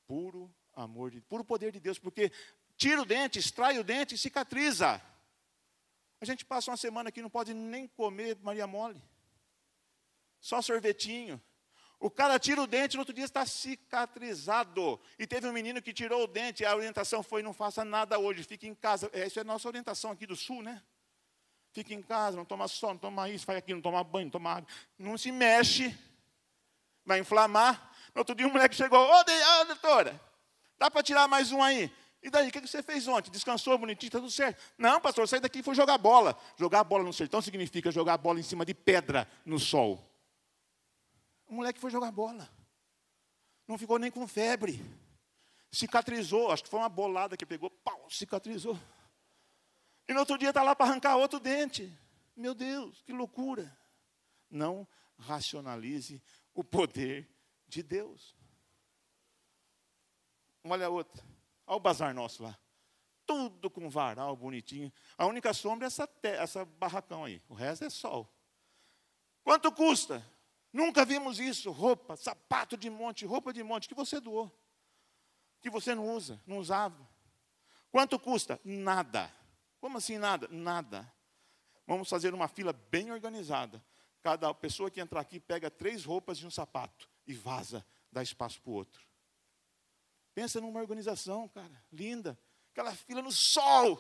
Puro amor de puro poder de Deus, porque tira o dente, extrai o dente e cicatriza. A gente passa uma semana aqui não pode nem comer Maria Mole. Só sorvetinho. O cara tira o dente, no outro dia está cicatrizado. E teve um menino que tirou o dente, a orientação foi: não faça nada hoje, fique em casa. É, isso é nossa orientação aqui do sul, né? Fique em casa, não toma sol, não toma isso, faz aqui não toma banho, não toma água. Não se mexe, vai inflamar. No outro dia, um moleque chegou, ô, oh, oh, doutora, dá para tirar mais um aí? E daí, o que você fez ontem? Descansou bonitinho, está tudo certo? Não, pastor, saí daqui e fui jogar bola. Jogar bola no sertão significa jogar bola em cima de pedra no sol. O moleque foi jogar bola. Não ficou nem com febre. Cicatrizou, acho que foi uma bolada que pegou, pau, cicatrizou. E no outro dia está lá para arrancar outro dente. Meu Deus, que loucura. Não racionalize o poder de Deus. Olha a outra. Olha o bazar nosso lá. Tudo com varal bonitinho. A única sombra é essa, essa barracão aí. O resto é sol. Quanto custa? Nunca vimos isso. Roupa, sapato de monte, roupa de monte que você doou. Que você não usa, não usava. Quanto custa? Nada. Como assim nada? Nada. Vamos fazer uma fila bem organizada. Cada pessoa que entrar aqui pega três roupas e um sapato e vaza, dá espaço para o outro. Pensa numa organização, cara, linda. Aquela fila no sol.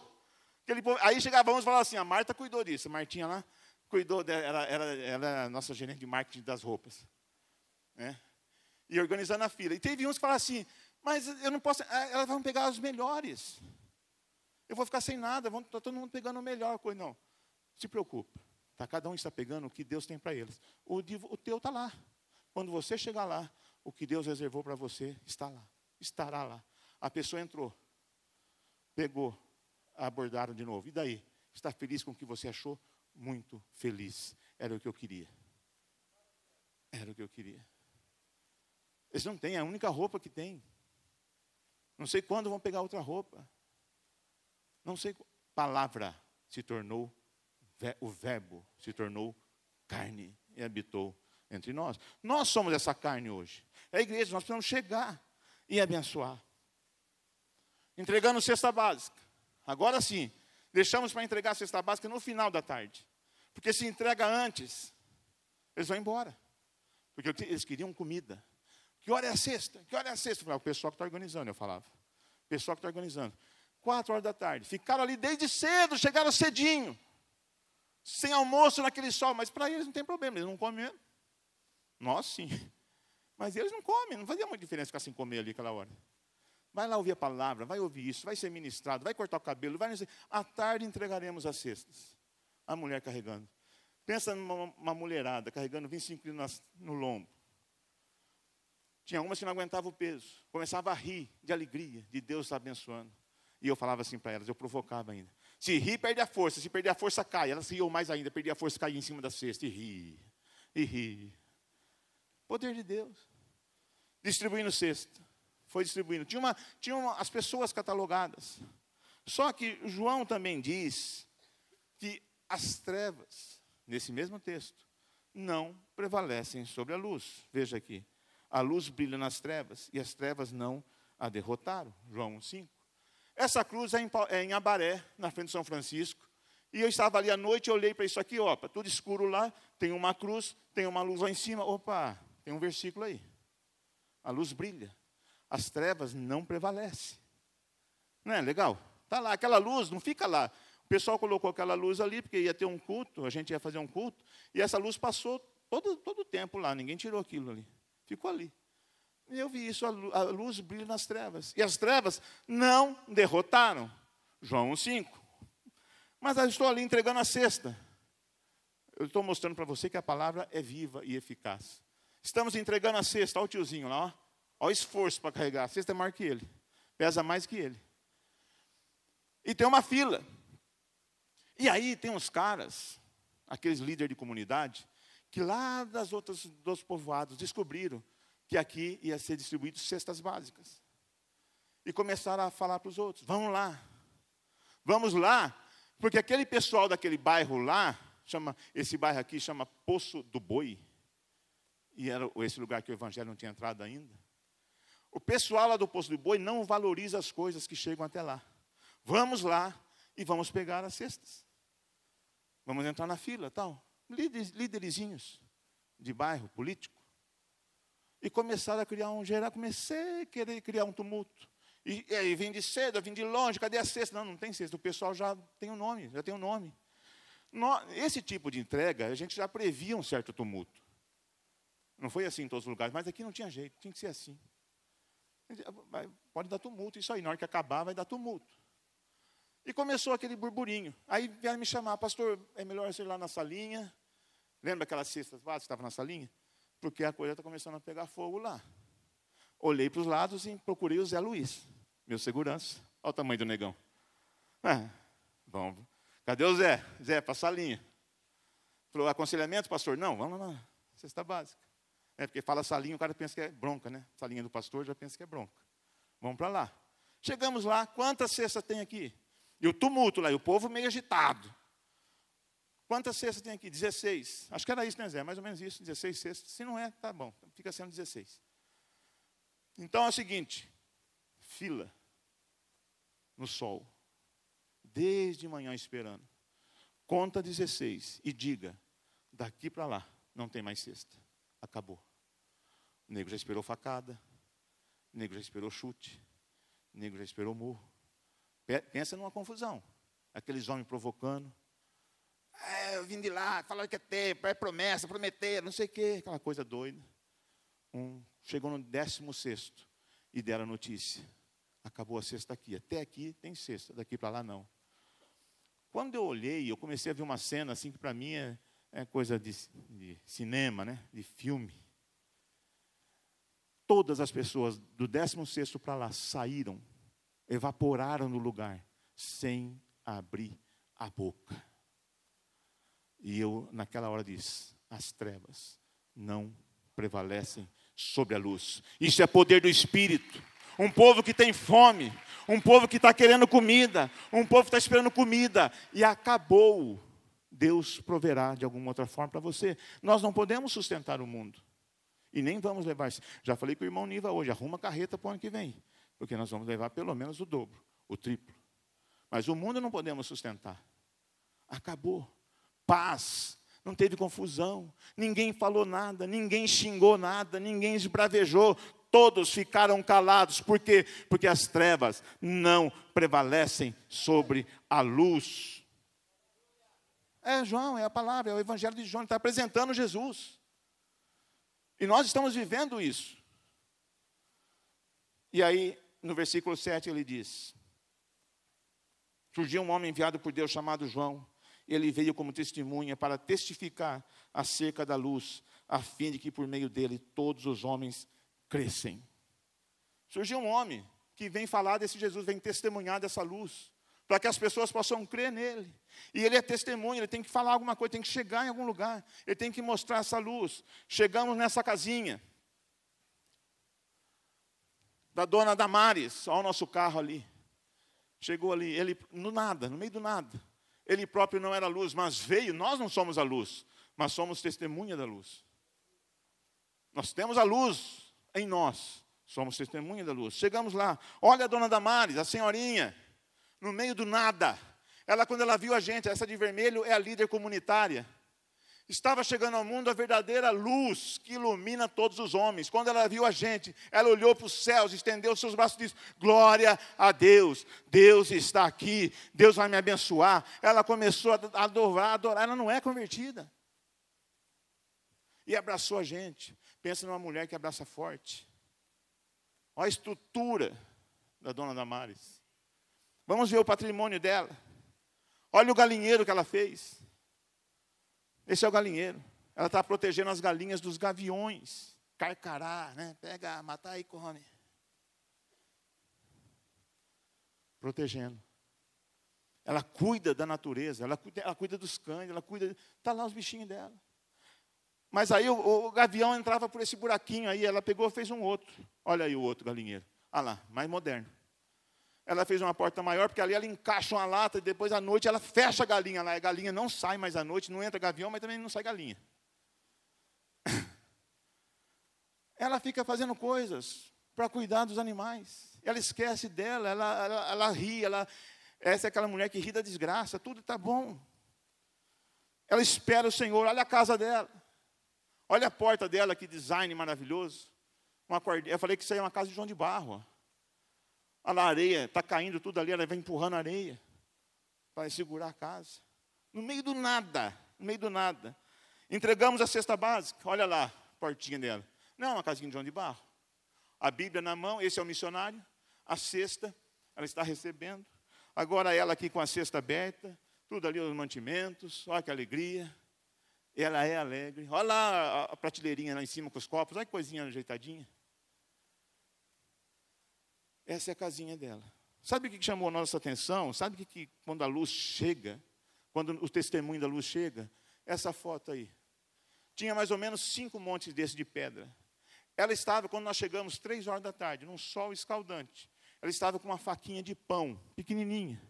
Aquele povo, aí chegava vamos e assim, a Marta cuidou disso, a Martinha lá cuidou, dela, ela, ela, ela era a nossa gerente de marketing das roupas. Né? E organizando a fila. E teve uns que falaram assim, mas eu não posso, eh, elas vão pegar os melhores. Eu vou ficar sem nada, está todo mundo pegando o melhor. Coisa. Não, se preocupa. Tá? Cada um está pegando o que Deus tem para eles. O, o teu está lá. Quando você chegar lá, o que Deus reservou para você está lá. Estará lá. A pessoa entrou, pegou, abordaram de novo. E daí? Está feliz com o que você achou? Muito feliz. Era o que eu queria. Era o que eu queria. Eles não têm, é a única roupa que tem. Não sei quando vão pegar outra roupa. Não sei. Palavra se tornou o Verbo se tornou carne e habitou entre nós. Nós somos essa carne hoje. É a igreja, nós precisamos chegar e abençoar. Entregando cesta básica. Agora sim, deixamos para entregar a cesta básica no final da tarde. Porque se entrega antes, eles vão embora. Porque eles queriam comida. Que hora é a sexta? Que hora é a sexta? falava, ah, o pessoal que está organizando, eu falava. O pessoal que está organizando. Quatro horas da tarde. Ficaram ali desde cedo, chegaram cedinho sem almoço naquele sol, mas para eles não tem problema, eles não comem mesmo. Nós sim. Mas eles não comem, não fazia muita diferença ficar sem comer ali aquela hora. Vai lá ouvir a palavra, vai ouvir isso, vai ser ministrado, vai cortar o cabelo, vai. À tarde entregaremos as cestas. A mulher carregando. Pensa numa mulherada carregando 25 quilos no lombo. Tinha umas que não aguentava o peso, começava a rir de alegria, de Deus abençoando. E eu falava assim para elas, eu provocava ainda. Se ri, perde a força. Se perder a força, cai. ela riu mais ainda. Perdi a força, cai em cima da cesta. E ri. E ri. Poder de Deus. Distribuindo cesta. Foi distribuindo. Tinha, uma, tinha uma, as pessoas catalogadas. Só que João também diz que as trevas, nesse mesmo texto, não prevalecem sobre a luz. Veja aqui. A luz brilha nas trevas e as trevas não a derrotaram. João 5. Essa cruz é em, é em Abaré, na frente de São Francisco. E eu estava ali à noite, eu olhei para isso aqui, opa, tudo escuro lá, tem uma cruz, tem uma luz lá em cima, opa, tem um versículo aí. A luz brilha, as trevas não prevalecem. Não é legal? Está lá, aquela luz não fica lá. O pessoal colocou aquela luz ali, porque ia ter um culto, a gente ia fazer um culto, e essa luz passou todo, todo o tempo lá, ninguém tirou aquilo ali. Ficou ali. E eu vi isso, a luz brilha nas trevas. E as trevas não derrotaram. João 1,5. Mas eu estou ali entregando a cesta. Eu estou mostrando para você que a palavra é viva e eficaz. Estamos entregando a cesta, olha o tiozinho lá, olha o esforço para carregar. A cesta é maior que ele, pesa mais que ele. E tem uma fila. E aí tem uns caras, aqueles líderes de comunidade, que lá das outras dos povoados descobriram que aqui ia ser distribuído cestas básicas. E começaram a falar para os outros: vamos lá, vamos lá, porque aquele pessoal daquele bairro lá, chama, esse bairro aqui chama Poço do Boi, e era esse lugar que o Evangelho não tinha entrado ainda. O pessoal lá do Poço do Boi não valoriza as coisas que chegam até lá. Vamos lá e vamos pegar as cestas. Vamos entrar na fila, tal. Líderes, líderezinhos de bairro, político e começaram a criar um geral, comecei a querer criar um tumulto. E, aí vim de cedo, vim de longe, cadê a cesta? Não, não tem cesta, o pessoal já tem o um nome, já tem o um nome. No, esse tipo de entrega, a gente já previa um certo tumulto. Não foi assim em todos os lugares, mas aqui não tinha jeito, tinha que ser assim. Pode dar tumulto, isso aí, na hora que acabar vai dar tumulto. E começou aquele burburinho. Aí vieram me chamar, pastor, é melhor ir lá na salinha. Lembra aquelas cestas básicas que estava na salinha? porque a coisa está começando a pegar fogo lá. Olhei para os lados e procurei o Zé Luiz, meu segurança. Olha o tamanho do negão. É, ah, bom, cadê o Zé? Zé, passa a linha. Falou, aconselhamento, pastor? Não, vamos lá, cesta básica. É porque fala salinha, o cara pensa que é bronca, né? Salinha do pastor já pensa que é bronca. Vamos para lá. Chegamos lá, quantas cestas tem aqui? E o tumulto lá, e o povo meio agitado. Quantas cestas tem aqui? 16. Acho que era isso, né, Zé? Mais ou menos isso, 16 cestas. Se não é, tá bom, fica sendo 16. Então é o seguinte: fila no sol, desde manhã esperando. Conta 16 e diga: daqui para lá não tem mais cesta. Acabou. O negro já esperou facada, o negro já esperou chute, o negro já esperou murro. Pensa numa confusão. Aqueles homens provocando, é, eu vim de lá, falaram que é tempo, é promessa, prometer, não sei o quê, aquela coisa doida. Um, chegou no 16 e deram a notícia. Acabou a sexta aqui. Até aqui tem sexta, daqui para lá não. Quando eu olhei, eu comecei a ver uma cena assim que para mim é, é coisa de, de, cinema, né? de filme. Todas as pessoas do 16 para lá saíram, evaporaram no lugar, sem abrir a boca. E eu, naquela hora, disse: as trevas não prevalecem sobre a luz. Isso é poder do Espírito. Um povo que tem fome, um povo que está querendo comida, um povo que está esperando comida, e acabou. Deus proverá de alguma outra forma para você. Nós não podemos sustentar o mundo. E nem vamos levar. Já falei com o irmão Niva hoje, arruma carreta para o ano que vem. Porque nós vamos levar pelo menos o dobro, o triplo. Mas o mundo não podemos sustentar. Acabou paz, não teve confusão, ninguém falou nada, ninguém xingou nada, ninguém esbravejou, todos ficaram calados, por quê? Porque as trevas não prevalecem sobre a luz. É João, é a palavra, é o Evangelho de João, está apresentando Jesus. E nós estamos vivendo isso. E aí, no versículo 7, ele diz: Surgiu um homem enviado por Deus chamado João ele veio como testemunha para testificar acerca da luz, a fim de que por meio dele todos os homens crescem. Surgiu um homem que vem falar desse Jesus, vem testemunhar dessa luz, para que as pessoas possam crer nele. E ele é testemunha, ele tem que falar alguma coisa, tem que chegar em algum lugar, ele tem que mostrar essa luz. Chegamos nessa casinha da dona Damares, olha o nosso carro ali. Chegou ali, ele no nada, no meio do nada. Ele próprio não era luz, mas veio. Nós não somos a luz, mas somos testemunha da luz. Nós temos a luz em nós, somos testemunha da luz. Chegamos lá, olha a dona Damares, a senhorinha, no meio do nada. Ela, quando ela viu a gente, essa de vermelho é a líder comunitária. Estava chegando ao mundo a verdadeira luz que ilumina todos os homens. Quando ela viu a gente, ela olhou para os céus, estendeu seus braços e disse: Glória a Deus, Deus está aqui, Deus vai me abençoar. Ela começou a adorar, a adorar. Ela não é convertida. E abraçou a gente. Pensa numa mulher que abraça forte. Olha a estrutura da dona Damares. Vamos ver o patrimônio dela. Olha o galinheiro que ela fez. Esse é o galinheiro. Ela está protegendo as galinhas dos gaviões. Carcará, né? Pega, matar e come. Protegendo. Ela cuida da natureza, ela cuida, ela cuida dos cães, ela cuida. Está lá os bichinhos dela. Mas aí o, o, gavião entrava por esse buraquinho aí, ela pegou fez um outro. Olha aí o outro galinheiro. Ah lá, mais moderno. Ela fez uma porta maior, porque ali ela encaixa uma lata e depois à noite ela fecha a galinha lá. A galinha não sai mais à noite, não entra gavião, mas também não sai galinha. Ela fica fazendo coisas para cuidar dos animais. Ela esquece dela, ela, ela, ela ri, ela, essa é aquela mulher que ri da desgraça, tudo está bom. Ela espera o Senhor, olha a casa dela. Olha a porta dela, que design maravilhoso. Uma, eu falei que isso aí é uma casa de João de Barro a areia, está caindo tudo ali, ela vai empurrando a areia para segurar a casa. No meio do nada, no meio do nada. Entregamos a cesta básica, olha lá, a portinha dela. Não, uma casinha de João de Barro. A Bíblia na mão, esse é o missionário. A cesta, ela está recebendo. Agora ela aqui com a cesta aberta, tudo ali os mantimentos, olha que alegria. Ela é alegre. Olha lá a prateleirinha lá em cima com os copos, olha que coisinha ajeitadinha. Essa é a casinha dela. Sabe o que chamou a nossa atenção? Sabe o que, quando a luz chega, quando o testemunho da luz chega? Essa foto aí. Tinha mais ou menos cinco montes desses de pedra. Ela estava, quando nós chegamos, três horas da tarde, num sol escaldante. Ela estava com uma faquinha de pão, pequenininha,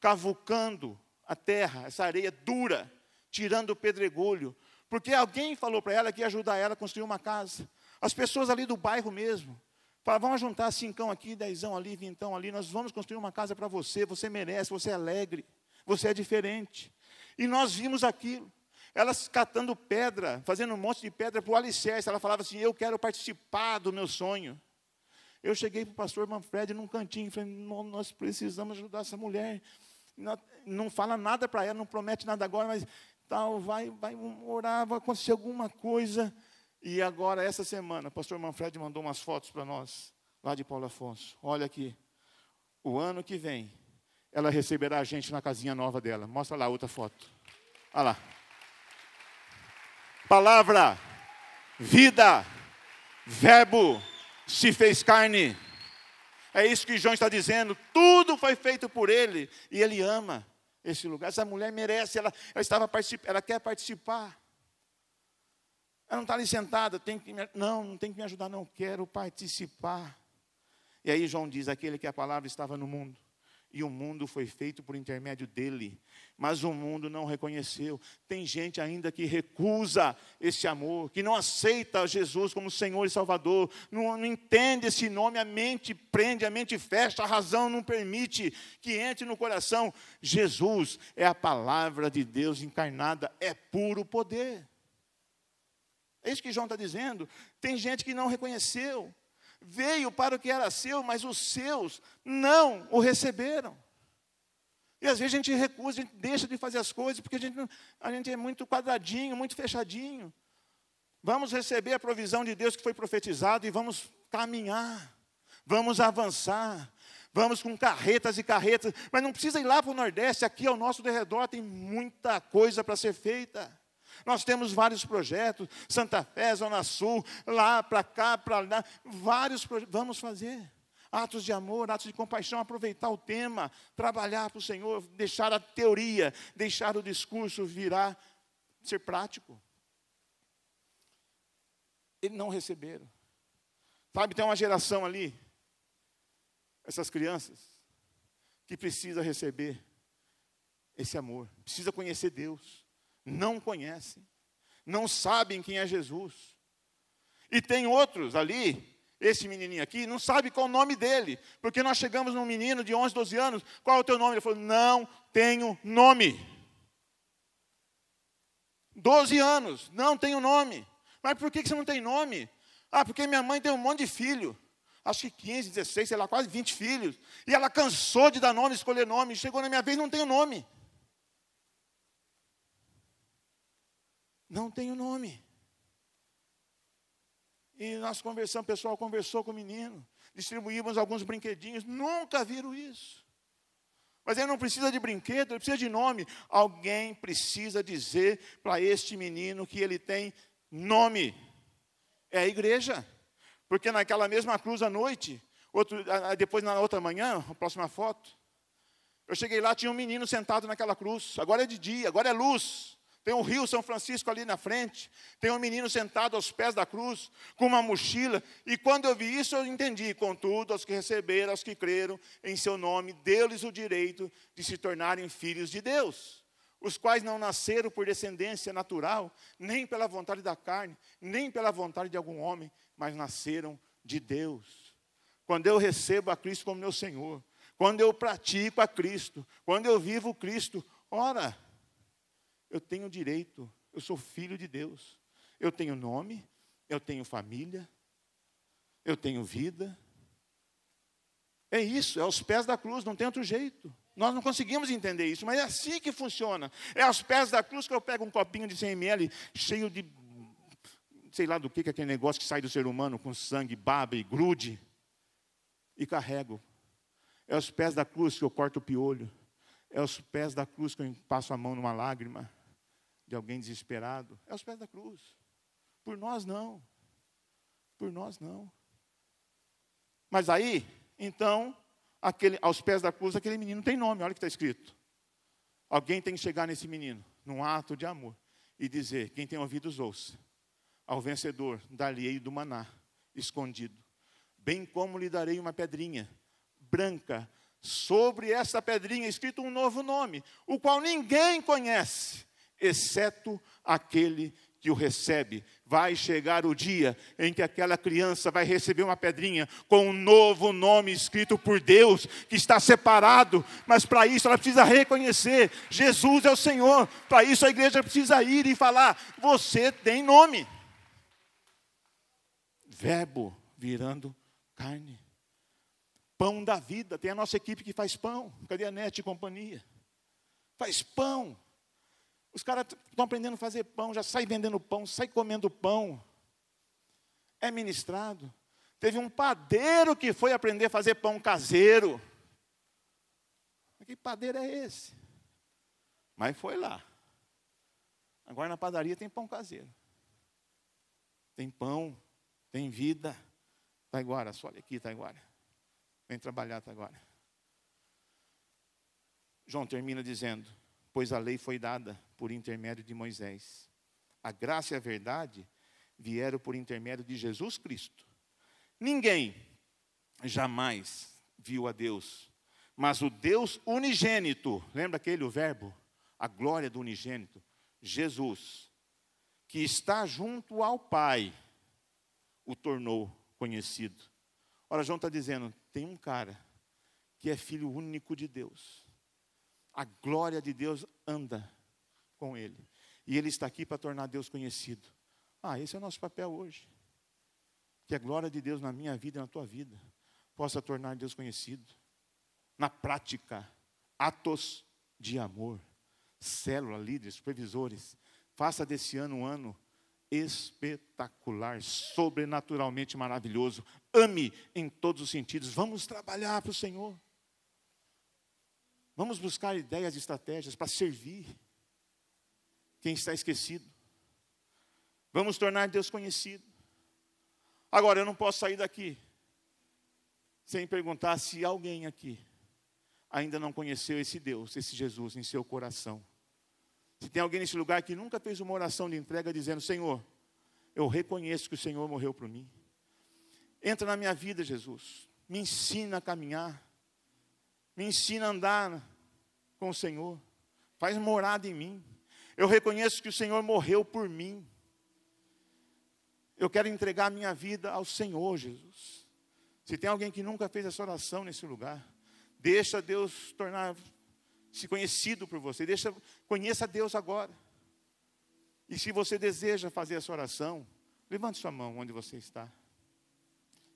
cavucando a terra, essa areia dura, tirando o pedregulho, porque alguém falou para ela que ia ajudar ela a construir uma casa. As pessoas ali do bairro mesmo, Fala, vamos juntar cão aqui, dezão ali, vintão ali, nós vamos construir uma casa para você, você merece, você é alegre, você é diferente. E nós vimos aquilo. Elas catando pedra, fazendo um monte de pedra para o alicerce. Ela falava assim, eu quero participar do meu sonho. Eu cheguei para o pastor Manfred num cantinho e falei, nós precisamos ajudar essa mulher. Não fala nada para ela, não promete nada agora, mas tal, vai, vai orar, vai acontecer alguma coisa. E agora, essa semana, o pastor Manfred mandou umas fotos para nós, lá de Paulo Afonso. Olha aqui. O ano que vem, ela receberá a gente na casinha nova dela. Mostra lá outra foto. Olha lá. Palavra, vida, verbo se fez carne. É isso que João está dizendo. Tudo foi feito por ele e ele ama esse lugar. Essa mulher merece, ela, ela, estava particip... ela quer participar. Ela ah, não está ali sentada, tem que me, não, não tem que me ajudar, não quero participar. E aí João diz, aquele que a palavra estava no mundo, e o mundo foi feito por intermédio dele, mas o mundo não reconheceu. Tem gente ainda que recusa esse amor, que não aceita Jesus como Senhor e Salvador, não, não, entende esse nome, a mente prende, a mente fecha, a razão não permite que entre no coração. Jesus é a palavra de Deus encarnada, é puro poder. É isso que João está dizendo. Tem gente que não reconheceu. Veio para o que era seu, mas os seus não o receberam. E às vezes a gente recusa, a gente deixa de fazer as coisas, porque a gente, a gente é muito quadradinho, muito fechadinho. Vamos receber a provisão de Deus que foi profetizado e vamos caminhar, vamos avançar, vamos com carretas e carretas, mas não precisa ir lá para o Nordeste, aqui ao nosso derredor tem muita coisa para ser feita. Nós temos vários projetos, Santa Fé, Zona Sul, lá, para cá, para lá, vários projetos. Vamos fazer. Atos de amor, atos de compaixão, aproveitar o tema, trabalhar para o Senhor, deixar a teoria, deixar o discurso virar, ser prático. Eles não receberam. Sabe, tem uma geração ali, essas crianças, que precisa receber esse amor, precisa conhecer Deus, não conhecem, não sabem quem é Jesus. E tem outros ali, esse menininho aqui, não sabe qual o nome dele, porque nós chegamos num menino de 11, 12 anos, qual é o teu nome? Ele falou, não tenho nome. 12 anos, não tenho nome. Mas por que você não tem nome? Ah, porque minha mãe tem um monte de filho. Acho que 15, 16, sei lá, quase 20 filhos. E ela cansou de dar nome, escolher nome. Chegou na minha vez, não tenho nome. não tem o nome. E nós conversamos, o pessoal conversou com o menino, distribuímos alguns brinquedinhos, nunca viram isso. Mas ele não precisa de brinquedo, ele precisa de nome. Alguém precisa dizer para este menino que ele tem nome. É a igreja. Porque naquela mesma cruz à noite, outro, depois na outra manhã, a próxima foto, eu cheguei lá, tinha um menino sentado naquela cruz. Agora é de dia, agora é luz. Tem o Rio São Francisco ali na frente. Tem um menino sentado aos pés da cruz, com uma mochila. E quando eu vi isso, eu entendi. Contudo, aos que receberam, aos que creram em seu nome, deu-lhes o direito de se tornarem filhos de Deus. Os quais não nasceram por descendência natural, nem pela vontade da carne, nem pela vontade de algum homem, mas nasceram de Deus. Quando eu recebo a Cristo como meu Senhor, quando eu pratico a Cristo, quando eu vivo Cristo, ora eu tenho direito, eu sou filho de Deus. Eu tenho nome, eu tenho família, eu tenho vida. É isso, é aos pés da cruz, não tem outro jeito. Nós não conseguimos entender isso, mas é assim que funciona. É aos pés da cruz que eu pego um copinho de 100 ml cheio de sei lá do que, que é aquele negócio que sai do ser humano com sangue, baba e grude e carrego. É aos pés da cruz que eu corto o piolho. É aos pés da cruz que eu passo a mão numa lágrima de alguém desesperado é aos pés da cruz. Por nós não. Por nós não. Mas aí, então, aquele, aos pés da cruz, aquele menino tem nome, olha o que está escrito. Alguém tem que chegar nesse menino, num ato de amor, e dizer: quem tem ouvidos, ouça. Ao vencedor, dar-lhe-ei do maná, escondido. Bem como lhe darei uma pedrinha, branca, sobre essa pedrinha é escrito um novo nome, o qual ninguém conhece, exceto aquele que o recebe. Vai chegar o dia em que aquela criança vai receber uma pedrinha com um novo nome escrito por Deus, que está separado, mas para isso ela precisa reconhecer: Jesus é o Senhor. Para isso a igreja precisa ir e falar: Você tem nome. Verbo virando carne. Pão da vida, tem a nossa equipe que faz pão, cadê a net e companhia? Faz pão os caras estão aprendendo a fazer pão, já sai vendendo pão, sai comendo pão. É ministrado. Teve um padeiro que foi aprender a fazer pão caseiro. Que padeiro é esse? Mas foi lá. Agora na padaria tem pão caseiro. Tem pão, tem vida. Está agora, só olha aqui, está agora. Vem trabalhar, tá agora. João termina dizendo: Pois a lei foi dada por intermédio de Moisés. A graça e a verdade vieram por intermédio de Jesus Cristo. Ninguém jamais viu a Deus, mas o Deus unigênito, lembra aquele o verbo? A glória do unigênito, Jesus, que está junto ao Pai, o tornou conhecido. Ora, João está dizendo: tem um cara que é filho único de Deus, a glória de Deus anda com Ele. E Ele está aqui para tornar Deus conhecido. Ah, esse é o nosso papel hoje. Que a glória de Deus na minha vida e na tua vida possa tornar Deus conhecido. Na prática, atos de amor, célula, líderes, supervisores. Faça desse ano um ano espetacular, sobrenaturalmente maravilhoso. Ame em todos os sentidos. Vamos trabalhar para o Senhor. Vamos buscar ideias e estratégias para servir quem está esquecido. Vamos tornar Deus conhecido. Agora, eu não posso sair daqui sem perguntar se alguém aqui ainda não conheceu esse Deus, esse Jesus em seu coração. Se tem alguém nesse lugar que nunca fez uma oração de entrega dizendo: Senhor, eu reconheço que o Senhor morreu por mim. Entra na minha vida, Jesus. Me ensina a caminhar. Me ensina a andar com o Senhor. Faz morada em mim. Eu reconheço que o Senhor morreu por mim. Eu quero entregar a minha vida ao Senhor, Jesus. Se tem alguém que nunca fez essa oração nesse lugar, deixa Deus tornar-se conhecido por você. Deixa, conheça Deus agora. E se você deseja fazer essa oração, levante sua mão onde você está.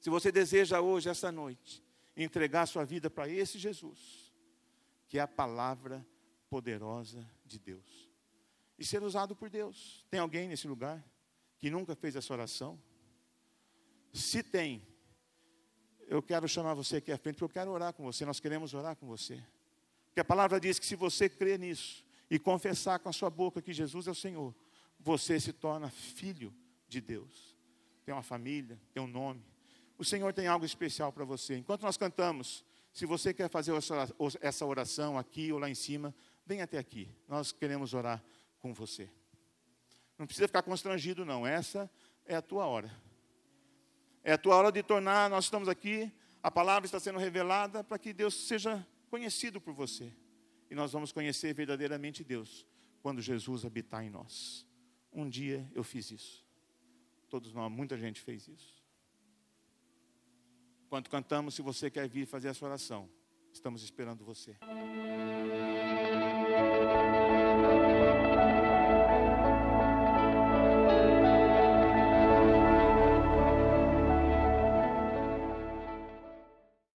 Se você deseja hoje, essa noite, entregar sua vida para esse Jesus, que é a palavra poderosa de Deus e ser usado por Deus. Tem alguém nesse lugar que nunca fez essa oração? Se tem, eu quero chamar você aqui à frente, porque eu quero orar com você, nós queremos orar com você. Porque a palavra diz que se você crer nisso e confessar com a sua boca que Jesus é o Senhor, você se torna filho de Deus. Tem uma família, tem um nome. O Senhor tem algo especial para você. Enquanto nós cantamos, se você quer fazer essa oração aqui ou lá em cima, vem até aqui. Nós queremos orar com você. Não precisa ficar constrangido, não. Essa é a tua hora. É a tua hora de tornar. Nós estamos aqui, a palavra está sendo revelada para que Deus seja conhecido por você. E nós vamos conhecer verdadeiramente Deus quando Jesus habitar em nós. Um dia eu fiz isso. Todos nós, muita gente fez isso. Enquanto cantamos, se você quer vir fazer essa oração, estamos esperando você.